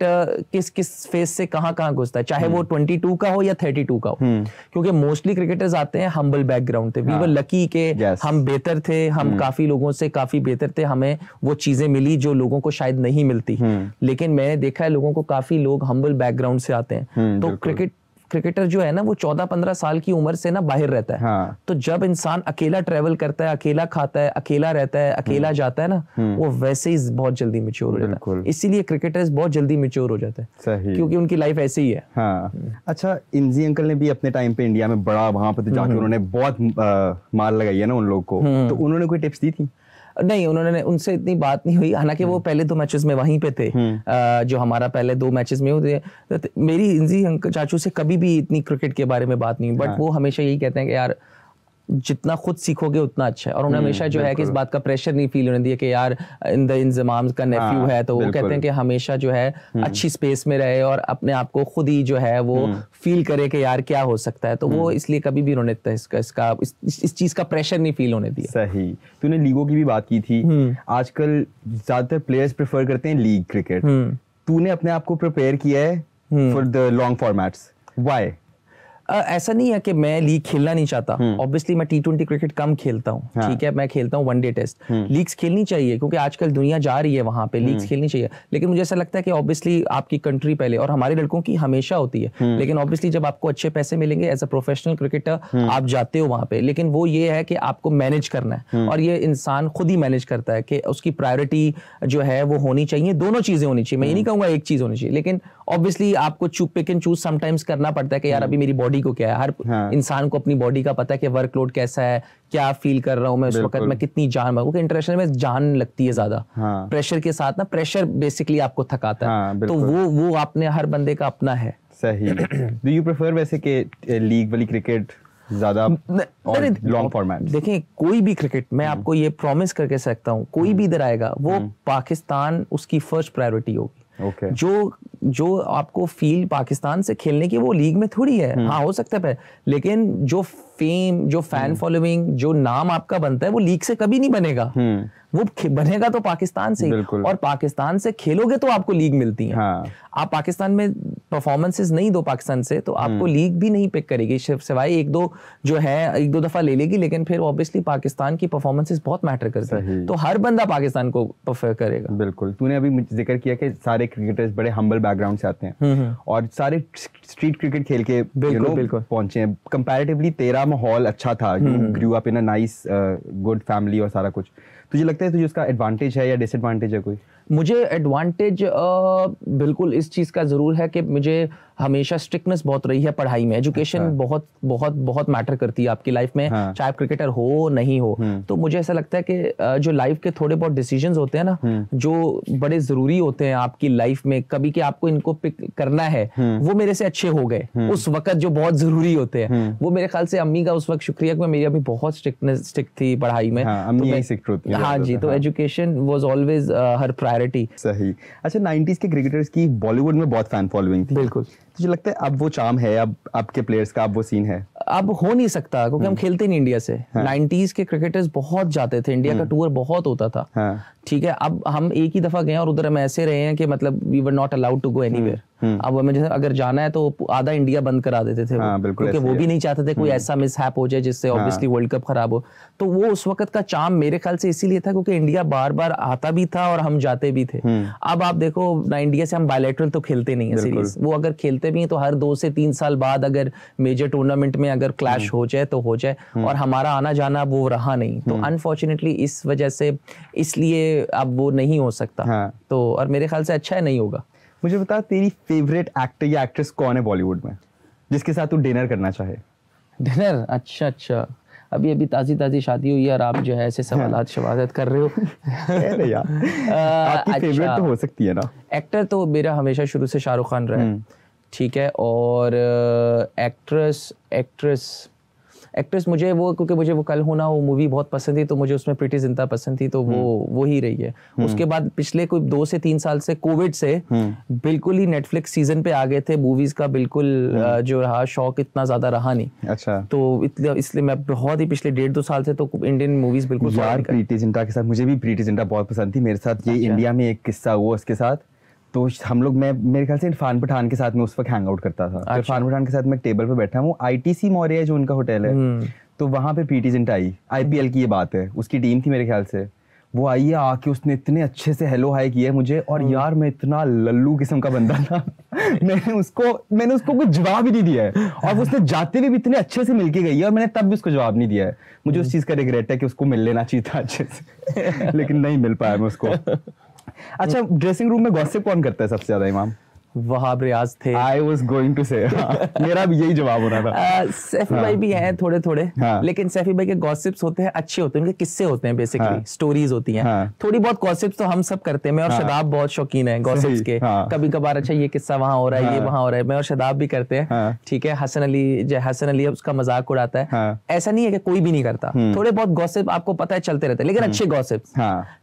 किस किस फेज से कहाँ कहाँ घुसता है चाहे वो 22 हम्म। का हो या 32 का हो हम्म। क्योंकि मोस्टली क्रिकेटर्स आते हैं हम्बल बैकग्राउंड थे वी वर लकी के हम बेहतर थे हम हम्म। काफी लोगों से काफी बेहतर थे हमें वो चीजें मिली जो लोगों को शायद नहीं मिलती लेकिन मैंने देखा है लोगों को काफी लोग हम्बल बैकग्राउंड से आते हैं तो क्रिकेट क्रिकेटर जो है ना वो चौदह पंद्रह साल की उम्र से ना बाहर रहता है हाँ। तो जब इंसान अकेला ट्रेवल करता है अकेला खाता है अकेला रहता है अकेला हम्म। जाता है ना हम्म। वो वैसे ही बहुत जल्दी मेच्योर हो जाता है इसीलिए क्रिकेटर्स बहुत जल्दी मेच्योर हो जाते हैं क्योंकि उनकी लाइफ ऐसी ही है हाँ। अच्छा इंजी अंकल ने भी अपने टाइम पे इंडिया में बड़ा वहां पर जाकर हम्म। उन्होंने बहुत मार लगाई है ना उन लोग को तो उन्होंने कोई टिप्स दी थी नहीं उन्होंने उनसे इतनी बात नहीं हुई हालांकि वो हम्म। पहले दो मैचेस में वहीं पे थे आ, हम्म। जो हमारा पहले दो मैचेस में होते मेरी इंजी चाचू से कभी भी इतनी क्रिकेट के बारे में बात नहीं हुई बट हाँ। वो हमेशा यही कहते हैं कि यार जितना खुद सीखोगे उतना अच्छा है और उन्हें हम्म, हमेशा जो है कि इस बात का प्रेशर नहीं फील होने दिया कि यार इन द इंजमाम का नेफ्यू हाँ, है तो वो कहते हैं कि हमेशा जो है हम्म। अच्छी स्पेस में रहे और अपने आप को खुद ही जो है वो फील हम्म। करे कि यार क्या हो सकता है तो वो इसलिए कभी भी उन्होंने इसका इसका इस, इस चीज का प्रेशर नहीं फील होने दिया सही तूने लीगो की भी बात की थी आजकल ज्यादातर प्लेयर्स प्रेफर करते हैं लीग क्रिकेट तूने अपने आप को प्रिपेयर किया है for the long formats why ऐसा नहीं है कि मैं लीग खेलना नहीं चाहता ऑब्वियसली हम्म। मैं टी ट्वेंटी क्रिकेट कम खेलता हूँ हाँ। ठीक है मैं खेलता हूँ वनडे टेस्ट लीग्स खेलनी चाहिए क्योंकि आजकल दुनिया जा रही है वहां पे लीग्स हम्म। खेलनी चाहिए लेकिन मुझे ऐसा लगता है कि ऑब्वियसली आपकी कंट्री पहले और हमारे लड़कों की हमेशा होती है हम्म। लेकिन ऑब्वियसली जब आपको अच्छे पैसे मिलेंगे एज अ प्रोफेशनल क्रिकेटर आप जाते हो वहां पे लेकिन वो ये है कि आपको मैनेज करना है और ये इंसान खुद ही मैनेज करता है कि उसकी प्रायोरिटी जो है वो होनी चाहिए दोनों चीजें होनी चाहिए मैं ये नहीं कहूंगा एक चीज होनी चाहिए लेकिन ऑब्वियसली आपको पिक एंड चूज समटाइम्स करना पड़ता है कि यार अभी मेरी बॉडी बॉडी को क्या है हर हाँ. इंसान को अपनी बॉडी का पता है कि वर्कलोड कैसा है क्या फील कर रहा हूँ मैं उस वक्त मैं कितनी जान क्योंकि इंटरनेशनल में जान लगती है ज्यादा हाँ. प्रेशर के साथ ना प्रेशर बेसिकली आपको थकाता है हाँ, तो वो वो आपने हर बंदे का अपना है सही डू यू प्रेफर वैसे के लीग वाली क्रिकेट ज्यादा लॉन्ग फॉर्मेट देखें कोई भी क्रिकेट मैं हम्म। आपको ये प्रॉमिस करके सकता हूँ कोई भी हम्म। इधर आएगा वो हम्म। पाकिस्तान उसकी फर्स्ट प्रायोरिटी होगी okay. जो जो आपको फील पाकिस्तान से खेलने की वो लीग में थोड़ी है हम्म। हाँ हो सकता है लेकिन जो फेम जो फैन फॉलोइंग हम्म। जो नाम आपका बनता है वो लीग से कभी नहीं बनेगा हम्म। वो बनेगा तो पाकिस्तान से और पाकिस्तान से खेलोगे तो आपको लीग मिलती है हाँ। आप पाकिस्तान में परफॉर्मेंसेस नहीं दो पाकिस्तान से तो आपको लीग हम्म। भी नहीं पिक करेगी सिवाय एक दो जो है एक दो दफा ले लेगी लेकिन फिर ऑब्वियसली पाकिस्तान की परफॉर्मेंसेस बहुत मैटर करती है तो हर बंदा पाकिस्तान को प्रेफर करेगा बिल्कुल तूने अभी जिक्र किया कि सारे क्रिकेटर्स बड़े हम्बल बैकग्राउंड से आते हैं और सारे स्ट्रीट क्रिकेट खेल के बिल्कुल पहुंचे हैं कंपेरेटिवली तेरह माहौल अच्छा था you grew up in a nice good family और सारा कुछ तुझे तो लगता है तुझे उसका एडवांटेज है या डिसएडवांटेज है कोई मुझे एडवांटेज बिल्कुल इस चीज़ का ज़रूर है कि मुझे हमेशा स्ट्रिक्टनेस बहुत रही है पढ़ाई में एजुकेशन अच्छा। बहुत बहुत बहुत मैटर करती है आपकी लाइफ में हाँ। चाहे आप क्रिकेटर हो नहीं हो हम्म। तो मुझे ऐसा लगता है कि जो लाइफ के थोड़े बहुत डिसीजंस होते हैं ना हम्म। जो बड़े ज़रूरी होते हैं आपकी लाइफ में कभी कि आपको इनको पिक करना है हम्म। वो मेरे से अच्छे हो गए उस वक्त जो बहुत ज़रूरी होते हैं वो मेरे ख्याल से अम्मी का उस वक्त शुक्रिया कि मेरी अम्मी बहुत स्ट्रिक्टनेस स्ट्रिक्ट थी पढ़ाई में हाँ, तो हाँ जी तो education was always her prior popularity सही अच्छा नाइन्टीज के क्रिकेटर्स की बॉलीवुड में बहुत फैन फॉलोइंग थी बिल्कुल तुझे तो लगता है अब वो चाम है अब आपके प्लेयर्स का अब वो सीन है अब हो नहीं सकता क्योंकि हम हम्म। खेलते नहीं इंडिया से हाँ। नाइनटीज के क्रिकेटर्स बहुत जाते थे इंडिया का टूर हम्म। बहुत होता था हाँ। ठीक है अब हम एक ही दफा गए और उधर हम ऐसे रहे हैं कि मतलब we were not allowed to go any अब हमें जैसे अगर जाना है तो आधा इंडिया बंद करा देते थे हाँ, क्योंकि वो भी नहीं चाहते थे कोई हम्म। ऐसा मिसहैप हो जाए जिससे ऑब्वियसली वर्ल्ड कप खराब हो तो वो उस वक्त का चाम मेरे ख्याल से इसीलिए था क्योंकि इंडिया बार बार आता भी था और हम जाते भी थे अब आप देखो ना इंडिया से हम बायोलेटरल तो खेलते नहीं है सीरीज वो अगर खेलते भी हैं तो हर दो से तीन साल बाद अगर मेजर टूर्नामेंट में में अगर क्लैश हम्म। हो जाए तो हो जाए हम्म। और हमारा आना जाना वो रहा नहीं तो अनफॉर्चुनेटली हम्म। इस वजह से इसलिए अब वो नहीं हो सकता हाँ। तो और मेरे ख्याल से अच्छा है नहीं होगा मुझे बता तेरी फेवरेट एक्टर या एक्ट्रेस कौन है बॉलीवुड में जिसके साथ तू डिनर करना चाहे डिनर अच्छा अच्छा अभी अभी ताज़ी ताज़ी शादी हुई है और आप जो है ऐसे हाँ। सवाल शवालत कर रहे हो यार आपकी फेवरेट अच्छा। तो हो सकती है ना एक्टर तो मेरा हमेशा शुरू से शाहरुख खान रहा है ठीक है और एक्ट्रेस एक्ट्रेस एक्ट्रेस मुझे वो क्योंकि मुझे वो कल होना वो मूवी बहुत पसंद थी तो मुझे उसमें प्रीति जिंदा पसंद थी तो वो हम्म। वो ही रही है हम्म। उसके बाद पिछले कोई दो से तीन साल से कोविड से हम्म। बिल्कुल ही नेटफ्लिक्स सीजन पे आ गए थे मूवीज का बिल्कुल जो रहा शौक इतना ज्यादा रहा नहीं अच्छा तो इसलिए मैं बहुत ही पिछले डेढ़ दो साल से तो इंडियन मूवीज बिल्कुल प्रीति जिंटा के साथ मुझे भी प्रीति जिंटा बहुत पसंद थी मेरे साथ ये इंडिया अच्छा। में एक किस्सा हुआ उसके साथ तो हम लोग मैं मेरे ख्याल से इरफान पठान के साथ में उस वक्त हैंग आउट करता था इरफान अच्छा। पठान के साथ मैं टेबल पर बैठा हूँ आई टी सी मौर्य जो उनका होटल है हम्म। तो वहाँ पे पीटी जिंट आई आई पी एल की ये बात है उसकी टीम थी मेरे ख्याल से वो आई है आके उसने इतने अच्छे से हेलो हाई किया मुझे और हम्म। यार मैं इतना लल्लू किस्म का बंदा था मैंने उसको मैंने उसको कुछ जवाब ही नहीं दिया है और उसने जाते हुए भी इतने अच्छे से मिलके गई है और मैंने तब भी उसको जवाब नहीं दिया है मुझे उस हम्म। चीज़ का रिग्रेट है कि उसको मिल लेना चाहिए था अच्छे से लेकिन नहीं मिल पाया मैं उसको अच्छा ड्रेसिंग रूम में गॉसिप कौन करता है सबसे ज्यादा इमाम वहाब रियाज थे आई वॉज गोइंग टू से मेरा भी यही जवाब हो रहा था uh, सैफी हाँ. भाई भी हैं थोड़े थोड़े हाँ. लेकिन सैफी भाई के गॉसिप्स होते हैं अच्छे होते हैं उनके किस्से होते हैं बेसिकली हाँ. स्टोरीज होती हैं हाँ. थोड़ी बहुत गॉसिप्स तो हम सब करते हैं मैं और हाँ. शदाब बहुत शौकीन है गॉसिप्स के हाँ. कभी कभार अच्छा ये किस्सा वहाँ हो रहा है ये हाँ। वहाँ हो रहा है मैं और शदाब भी करते हैं हाँ। ठीक है हसन अली जय हसन अली उसका मजाक उड़ाता है हाँ। ऐसा नहीं है कि कोई भी नहीं करता हम्म। थोड़े बहुत गॉसिप आपको पता है चलते रहते हैं लेकिन हम्म। अच्छे गॉसिप्स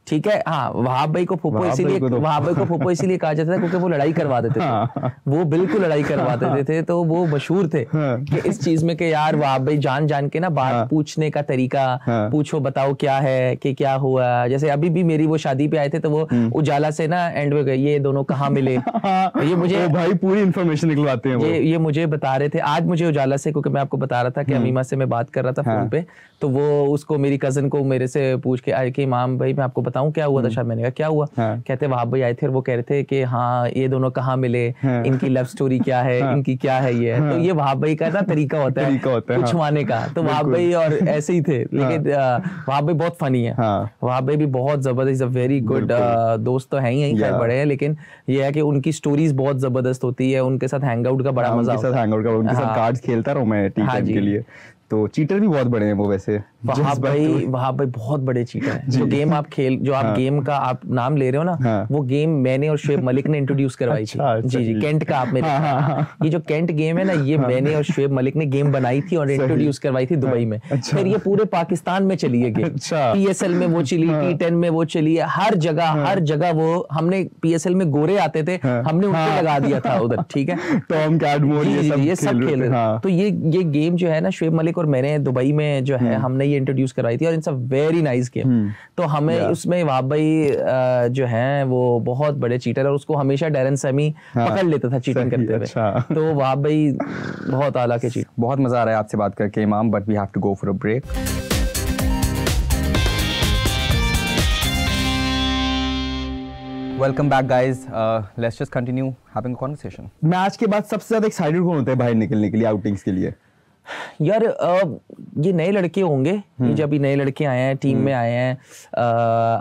ठीक है हाँ वहाब भाई को फूफो इसीलिए वहाब भाई को तो। फूफो इसीलिए कहा जाता था क्योंकि वो लड़ाई करवा देते थे हाँ। वो बिल्कुल लड़ाई करवा देते हाँ। थे तो वो मशहूर थे हाँ। कि इस चीज में कि यार वहाब भाई जान जान के ना बात पूछने का तरीका पूछो बताओ क्या है कि क्या हुआ जैसे अभी भी मेरी वो शादी पे आए थे तो वो हम्म। उजाला से ना एंड में गए ये दोनों कहाँ मिले ये मुझे भाई पूरी इन्फॉर्मेशन निकलवाते हैं ये ये मुझे बता रहे थे आज मुझे उजाला से क्योंकि मैं आपको बता रहा था कि हम्म। अमीमा से मैं बात कर रहा था फोन पे तो वो उसको मेरी कजन को मेरे से पूछ के आए कि इमाम भाई मैं आपको बताऊं क्या हुआ था हम्म। शायद मैंने कहा क्या हुआ हाँ। कहते वहाब भाई आए थे और वो कह रहे थे कि हाँ ये दोनों कहाँ मिले हाँ। इनकी लव स्टोरी क्या है हाँ। इनकी क्या है ये हाँ। तो ये वहाब भाई का ना तरीका होता है कुछ हाँ। का तो वहाब भाई और ऐसे ही थे हाँ। लेकिन वहाब भाई बहुत फनी है हाँ। वहाब भाई भी बहुत जबरदस्त वेरी गुड दोस्त तो है ही खैर बड़े हैं लेकिन ये है कि उनकी स्टोरीज बहुत जबरदस्त होती है उनके साथ हैंग आउट का बड़ा मजा उनके साथ हैंग आउट का उनके साथ कार्ड्स खेलता रहूं मैं टी के लिए तो चीटर भी बहुत बड़े हैं वो वैसे वहाब भाई वहाँ भाई बहुत बड़े चीटर हैं जो गेम आप खेल जो आप हाँ, गेम का आप नाम ले रहे हो ना हाँ, वो गेम मैंने और शुएब मलिक ने इंट्रोड्यूस करवाई थी अच्छा, अच्छा जी जी कैंट का आप मेरे हाँ, हाँ, हाँ, ये जो कैंट गेम है ना ये हाँ। मैंने और शुएब मलिक ने गेम बनाई थी और इंट्रोड्यूस करवाई थी दुबई में अच्छा। फिर ये पूरे पाकिस्तान में चली है गेम पी में वो चली टी टेन में वो चली है हर जगह हर जगह वो हमने पी में गोरे आते थे हमने उनको लगा दिया था उधर ठीक है टॉम कैडमोर ये सब खेल रहे तो ये ये गेम जो है ना शुएब मलिक और मैंने दुबई में जो है हमने ने ये इंट्रोड्यूस कराई थी और it's a very nice game तो हमें उसमें वहाब भाई जो है वो बहुत बड़े चीटर और उसको हमेशा डेरन सेमी हाँ, पकड़ लेता था चीटिंग करते हुए अच्छा। तो वहाब भाई बहुत आला के चीट बहुत मजा आ रहा है आपसे बात करके Imam but we have to go for a break welcome back guys let's just continue having conversation match के बाद सबसे ज्यादा एक्साइटेड कौन होता है बाहर निकलने के लिए आउटिंग्स के लिए यार ये नए लड़के होंगे ये हम्म। जो अभी नए लड़के आए हैं टीम में हम्म। आए हैं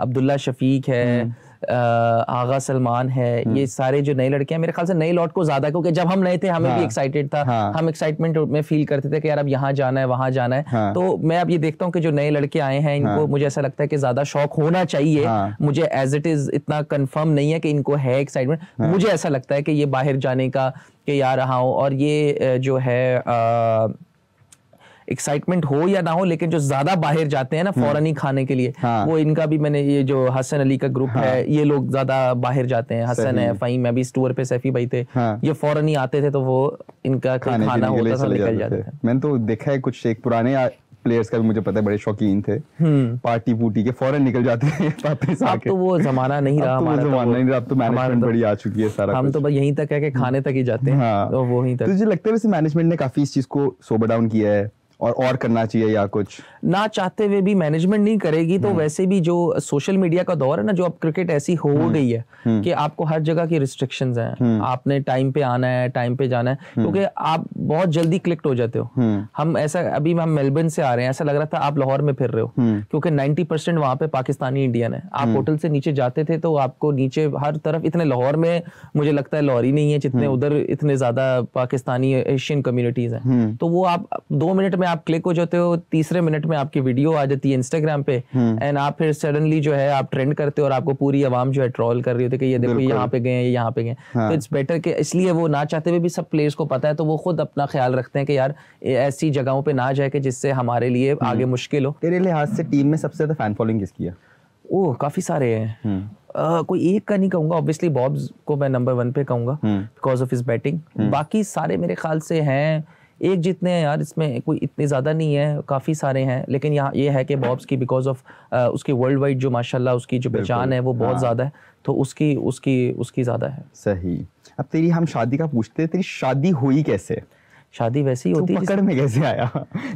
अब्दुल्ला शफीक है हम्म। आगा सलमान है ये सारे जो नए लड़के हैं मेरे ख्याल से नए लॉट को ज्यादा क्योंकि जब हम नए थे हमें हाँ, भी एक्साइटेड था हाँ, हम एक्साइटमेंट में फील करते थे कि यार अब यहाँ जाना है वहां जाना है हाँ, तो मैं अब ये देखता हूँ कि जो नए लड़के आए हैं इनको हाँ। मुझे ऐसा लगता है कि ज्यादा शौक होना चाहिए हाँ। मुझे एज इट इज इतना कन्फर्म नहीं है कि इनको है एक्साइटमेंट हाँ। मुझे ऐसा लगता है कि ये बाहर जाने का कि यार हूँ और ये जो है एक्साइटमेंट हो या ना हो लेकिन जो ज्यादा बाहर जाते हैं ना हम्म। फौरन ही खाने के लिए हाँ। वो इनका भी मैंने ये जो हसन अली का ग्रुप हाँ। है ये लोग ज्यादा बाहर जाते हैं हसन है फहीम मैं भी इस टूर पे सैफी भाई थे हाँ। ये फौरन ही आते थे तो वो इनका खाना होता था निकल जाते थे मैंने तो देखा है कुछ एक पुराने प्लेयर्स का भी मुझे पता है बड़े शौकीन थे हम्म। पार्टी पूटी के फॉरन निकल जाते हैं वापस तो वो जमाना नहीं रहा तो हमारा तो जमाना नहीं रहा अब तो मैनेजमेंट तो बड़ी आ चुकी है सारा हम तो बस यहीं तक है कि खाने तक ही जाते हैं हाँ। तो वो ही तक तुझे तो लगता है वैसे मैनेजमेंट ने काफी इस चीज को सोबर डाउन किया है और और करना चाहिए या कुछ ना चाहते हुए भी मैनेजमेंट नहीं करेगी तो हम्म। वैसे भी जो सोशल मीडिया का दौर है ना जो अब क्रिकेट ऐसी हो हम्म। गई है हम्म। कि आपको हर जगह की रिस्ट्रिक्शन हैं आपने टाइम पे आना है टाइम पे जाना है क्योंकि आप बहुत जल्दी क्लिक्ट हो जाते हो हम ऐसा अभी हम मेलबर्न से आ रहे हैं ऐसा लग रहा था आप लाहौर में फिर रहे हो क्योंकि नाइनटी परसेंट वहाँ पे पाकिस्तानी इंडियन है आप होटल से नीचे जाते थे तो आपको नीचे हर तरफ इतने लाहौर में मुझे लगता है लाहौरी नहीं है जितने उधर इतने ज्यादा पाकिस्तानी एशियन कम्युनिटीज हैं तो वो आप दो मिनट में में आप क्लिक हो जाते हो तीसरे मिनट में आपकी वीडियो आ जाती है इंस्टाग्राम पे एंड हम्म। आप फिर सडनली जो है आप ट्रेंड करते हो और आपको पूरी आवाम जो है ट्रॉल कर रही होती है कि ये देखो यहाँ पे गए ये यहाँ पे गए तो इट्स हाँ। बेटर कि इसलिए वो ना चाहते हुए भी सब प्लेयर्स को पता है तो वो खुद अपना ख्याल रखते हैं कि यार ऐसी जगहों पर ना जाए कि जिससे हमारे लिए हम्म। आगे मुश्किल हो तेरे लिहाज से टीम में सबसे ज्यादा फैन फॉलोइंग किसकी है ओह काफी सारे हैं Uh, कोई एक का नहीं कहूंगा ऑब्वियसली बॉब्स को मैं नंबर वन पे कहूंगा बिकॉज ऑफ हिज बैटिंग बाकी सारे मेरे ख्याल से हैं एक जितने हैं यार इसमें कोई इतने ज़्यादा नहीं है काफ़ी सारे हैं लेकिन यहाँ ये है कि बॉब्स की बिकॉज ऑफ उसकी वर्ल्ड वाइड जो माशाल्लाह उसकी जो पहचान है वो बहुत हाँ। ज़्यादा है तो उसकी उसकी उसकी ज़्यादा है सही अब तेरी हम शादी का पूछते हैं तेरी शादी हुई कैसे शादी वैसे ही होती है पकड़ में कैसे आया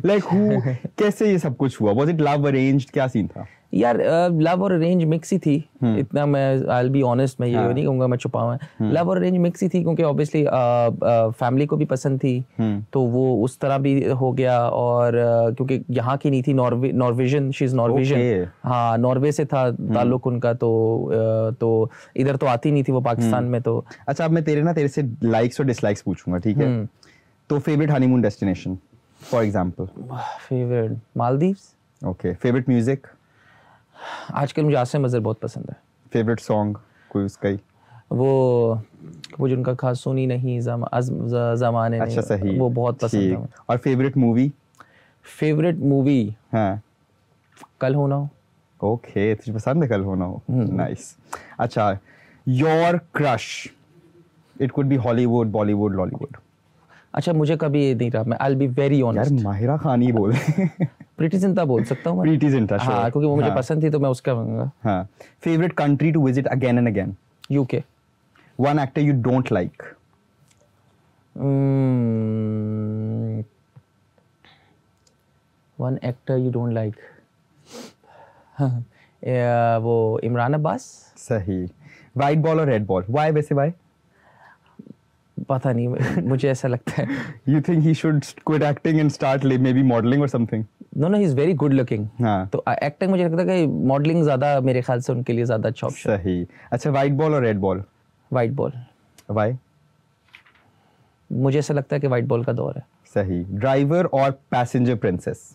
लाइक like, कैसे ये सब कुछ हुआ वाज इट लव अरेंज्ड क्या सीन था यार लव और अरेंज मिक्स ही थी हम्म। इतना मैं आई बी ऑनेस्ट मैं ये हाँ। नहीं कहूँगा मैं छुपा हुआ लव और अरेंज मिक्स ही थी क्योंकि ऑब्वियसली फैमिली को भी पसंद थी हम्म। तो वो उस तरह भी हो गया और क्योंकि यहाँ की नहीं थी Norway Norwegian she is Norwegian हाँ नॉर्वे से था हम्म। ताल्लुक उनका तो तो इधर तो आती नहीं थी वो पाकिस्तान में तो अच्छा अब मैं तेरे ना तेरे से लाइक्स और डिसलाइक्स पूछूंगा ठीक है तो favourite honeymoon destination for example favourite Maldives okay favourite music आजकल मुझे आसिम अजहर बहुत पसंद है फेवरेट सॉन्ग कोई उसका ही वो वो जो उनका खास सुनी नहीं जम, अजम, जमाने अच्छा सही वो बहुत पसंद है और फेवरेट मूवी फेवरेट मूवी हाँ कल होना हो ओके तुझे पसंद है कल होना हो नाइस हम्म। अच्छा your crush it could be Hollywood Bollywood Lollywood अच्छा मुझे कभी नहीं रहा मैं आई बी वेरी ऑनेस्ट यार माहिरा खान ही बोल प्रीति जिंता बोल सकता हूँ प्रीति जिंता हाँ क्योंकि वो मुझे हाँ. पसंद थी तो मैं उसका कहूँगा हाँ favourite country to visit again and again UK one actor you don't like one actor you don't like वो इमरान अब्बास सही वाइट बॉल और रेड बॉल वाई वैसे वाई पता नहीं मुझे ऐसा लगता है you think he should quit acting and start maybe modelling और something no no he is very good looking तो एक्टिंग मुझे लगता है कि मॉडलिंग ज्यादा मेरे ख्याल से उनके लिए ज्यादा अच्छा ऑप्शन सही अच्छा वाइट बॉल और red ball white ball why मुझे ऐसा लगता है कि वाइट बॉल का दौर है सही ड्राइवर और पैसेंजर प्रिंसेस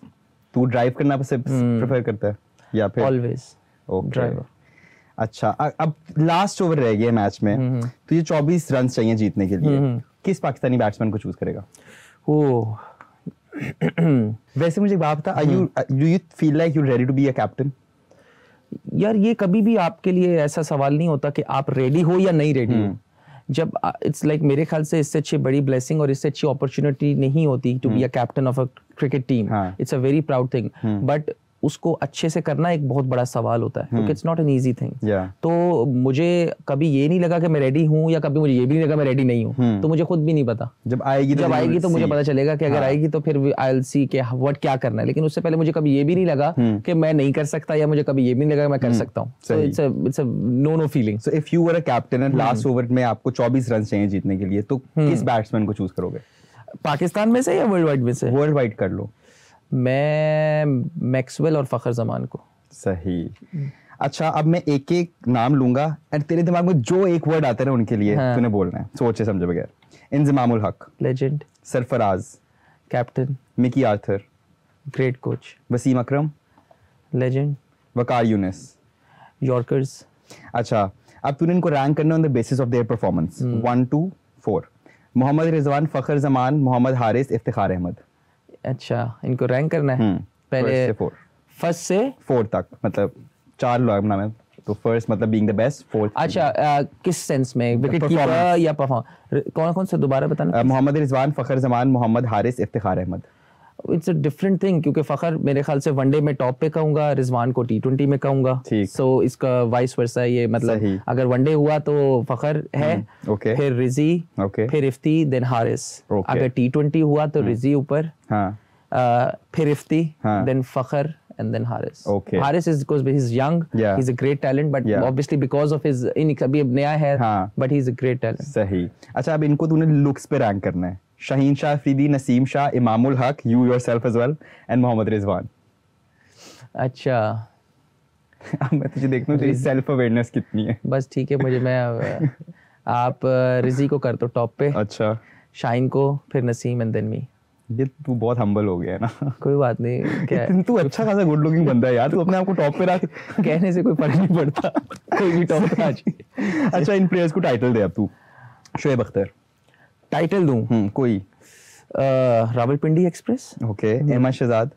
तू ड्राइव करना hmm. प्रेफर करता है या फिर ऑलवेज ओके ड्राइवर अच्छा अब लास्ट ओवर रह गया मैच में हम्म, हम्म। तो ये 24 रन चाहिए जीतने के लिए हम्म, किस पाकिस्तानी बैट्समैन को चूज करेगा ओ वैसे मुझे बात था I you do you feel like you ready to be a captain यार ये कभी भी आपके लिए ऐसा सवाल नहीं होता कि आप रेडी हो या नहीं रेडी हो जब इट्स uh, लाइक like, मेरे ख्याल से इससे अच्छी बड़ी ब्लेसिंग और इससे अच्छी अपॉर्चुनिटी नहीं होती to be a captain of a cricket team it's a very proud thing but उसको अच्छे से करना एक बहुत बड़ा सवाल होता है क्योंकि it's not an easy thing तो मुझे कभी ये नहीं लगा कि मैं रेडी हूँ या कभी मुझे ये भी नहीं लगा मैं रेडी नहीं हूँ hmm. तो मुझे खुद भी नहीं पता जब आएगी तो जब आएगी तो मुझे पता चलेगा कि अगर हाँ. आएगी तो फिर आई एल सी के वट क्या करना है लेकिन उससे पहले मुझे कभी ये भी नहीं लगा hmm. कि मैं नहीं कर सकता या मुझे कभी ये भी नहीं लगा मैं कर hmm. सकता हूँ no no feeling so if you were a captain and last over में आपको चौबीस रन चाहिए जीतने के लिए तो किस बैट्समैन को चूज करोगे पाकिस्तान में से या वर्ल्ड वाइड में से वर्ल्ड वाइड कर लो मैं मैक्सवेल और फ़खर जमान को सही अच्छा अब मैं एक एक नाम लूंगा एंड तेरे दिमाग में जो एक वर्ड आते रहे उनके लिए हाँ. तूने बोलना है सोचे समझे बगैर Inzamam Haq legend Sarfaraz captain Mickey Arthur great coach Wasim Akram legend Waqar Younis yorkers अच्छा अब तूने इनको रैंक करना on the basis of their performance one two four Mohammad Rizwan Fakhar Zaman Mohammad Haris Iftikhar Ahmed अच्छा इनको रैंक करना है हम्म, पहले फर्स्ट से फोर तक मतलब चार लोग नाम है तो फर्स्ट मतलब बीइंग द बेस्ट फोर्थ अच्छा आ, किस सेंस में विकेट कीपर या परफॉर्म कौन कौन से दोबारा बताना Mohammad Rizwan Fakhar Zaman Mohammad Haris Iftikhar Ahmed it's a different thing क्योंकि फखर मेरे ख्याल से वनडे में टॉप पे कहूंगा रिजवान को टी ट्वेंटी में कहूंगा सो so, इसका वाइस वर्सा ये मतलब अगर वनडे हुआ तो फखर है हम्म, okay. फिर रिजी okay. फिर इफ्ती देन हारिस okay. अगर टी ट्वेंटी हुआ तो हम्म। रिजी ऊपर हाँ. फिर इफ्ती देन हाँ। फखर and then Harris. Okay. Harris is because he's young. Yeah. He's a great talent, but yeah. obviously because of his इन अभी नया है. हाँ. But he's a great talent. सही. अच्छा अब इनको तूने looks पे rank करना है. Shaheen Shah Afridi, Naseem Shah, Imamul Haq, you yourself as well, and Mohammad Rizwan. अच्छा अब मैं तुझे देखता हूँ तेरी सेल्फ अवेयरनेस कितनी है बस ठीक है मुझे मैं आप रिजी को कर दो टॉप पे अच्छा शाइन को फिर नसीम एंड देन मी ये तू बहुत हम्बल हो गया ना कोई बात नहीं क्या तू अच्छा खासा गुड लुकिंग बंदा है यार तू अपने आप को टॉप पे रख कहने से कोई फर्क नहीं पड़ता कोई भी टॉप पे अच्छा इन प्लेयर्स को टाइटल दे अब तू शोएब अख्तर टाइटल दूं हम्म, कोई Rawalpindi express okay Ahmed Shahzad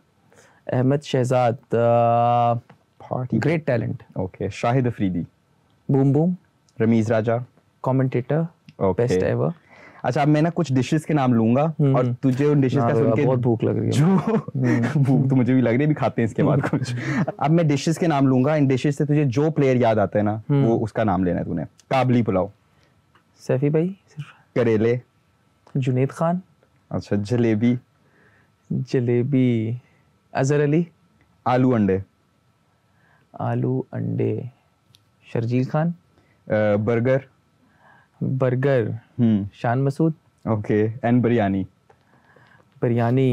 Ahmed Shahzad great talent okay Shahid Afridi boom boom Rameez Raja commentator best ever अच्छा अब मैं ना कुछ डिशेस के नाम लूंगा हम्म। और तुझे उन डिशेस का सुन के बहुत भूख लग रही है जो हम्म। भूख तो मुझे भी लग रही है भी खाते हैं इसके बाद कुछ अब मैं डिशेस के नाम लूंगा इन डिशेस से तुझे जो प्लेयर याद आता है ना वो उसका नाम लेना है तूने काबली पुलाव सैफी भाई करेले जुनेद खान अच्छा जलेबी जलेबी अजहर अली आलू अंडे आलू अंडे शर्जील खान बर्गर बर्गर हम्म। शान मसूद ओके एंड बिरयानी बिरयानी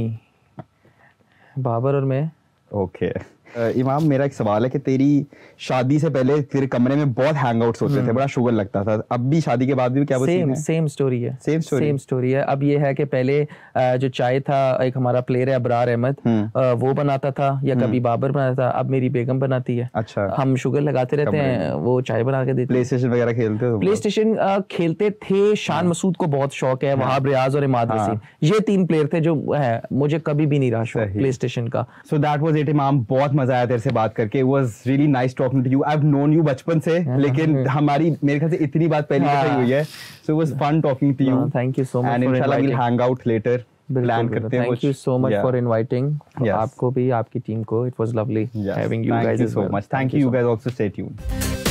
बाबर और मैं ओके okay. इमाम मेरा एक सवाल है कि तेरी शादी से पहले तेरे कमरे में बहुत हैंग आउट होते थे हम्म। बड़ा शुगर लगता था अब भी शादी के बाद भी क्या सेम सेम स्टोरी है सेम स्टोरी सेम स्टोरी है अब ये है कि पहले जो चाय था एक हमारा प्लेयर है अबरार अहमद हम्म। वो बनाता था या हम्म। कभी बाबर बनाता था अब मेरी बेगम बनाती है अच्छा हम शुगर लगाते रहते हैं वो चाय बना के देते प्ले स्टेशन वगैरह खेलते प्ले स्टेशन खेलते थे शान हाँ। मसूद को बहुत शौक है वहाब हाँ। रियाज और इमाद हाँ। वसीम ये तीन प्लेयर थे जो है मुझे कभी भी नहीं रहा प्ले स्टेशन का सो दैट वॉज इट इमाम बहुत मजा आया तेरे से बात करके was really nice talking to you I have known you बचपन से हाँ, लेकिन हाँ, हाँ। हमारी मेरे ख्याल से इतनी बात पहली बार हुई है so was fun talking to you thank you so much and इंशाल्लाह we will hang out later plan करते हैं thank you so much for inviting आपको भी आपकी टीम को it was lovely having you guys so much thank you you guys also stay tuned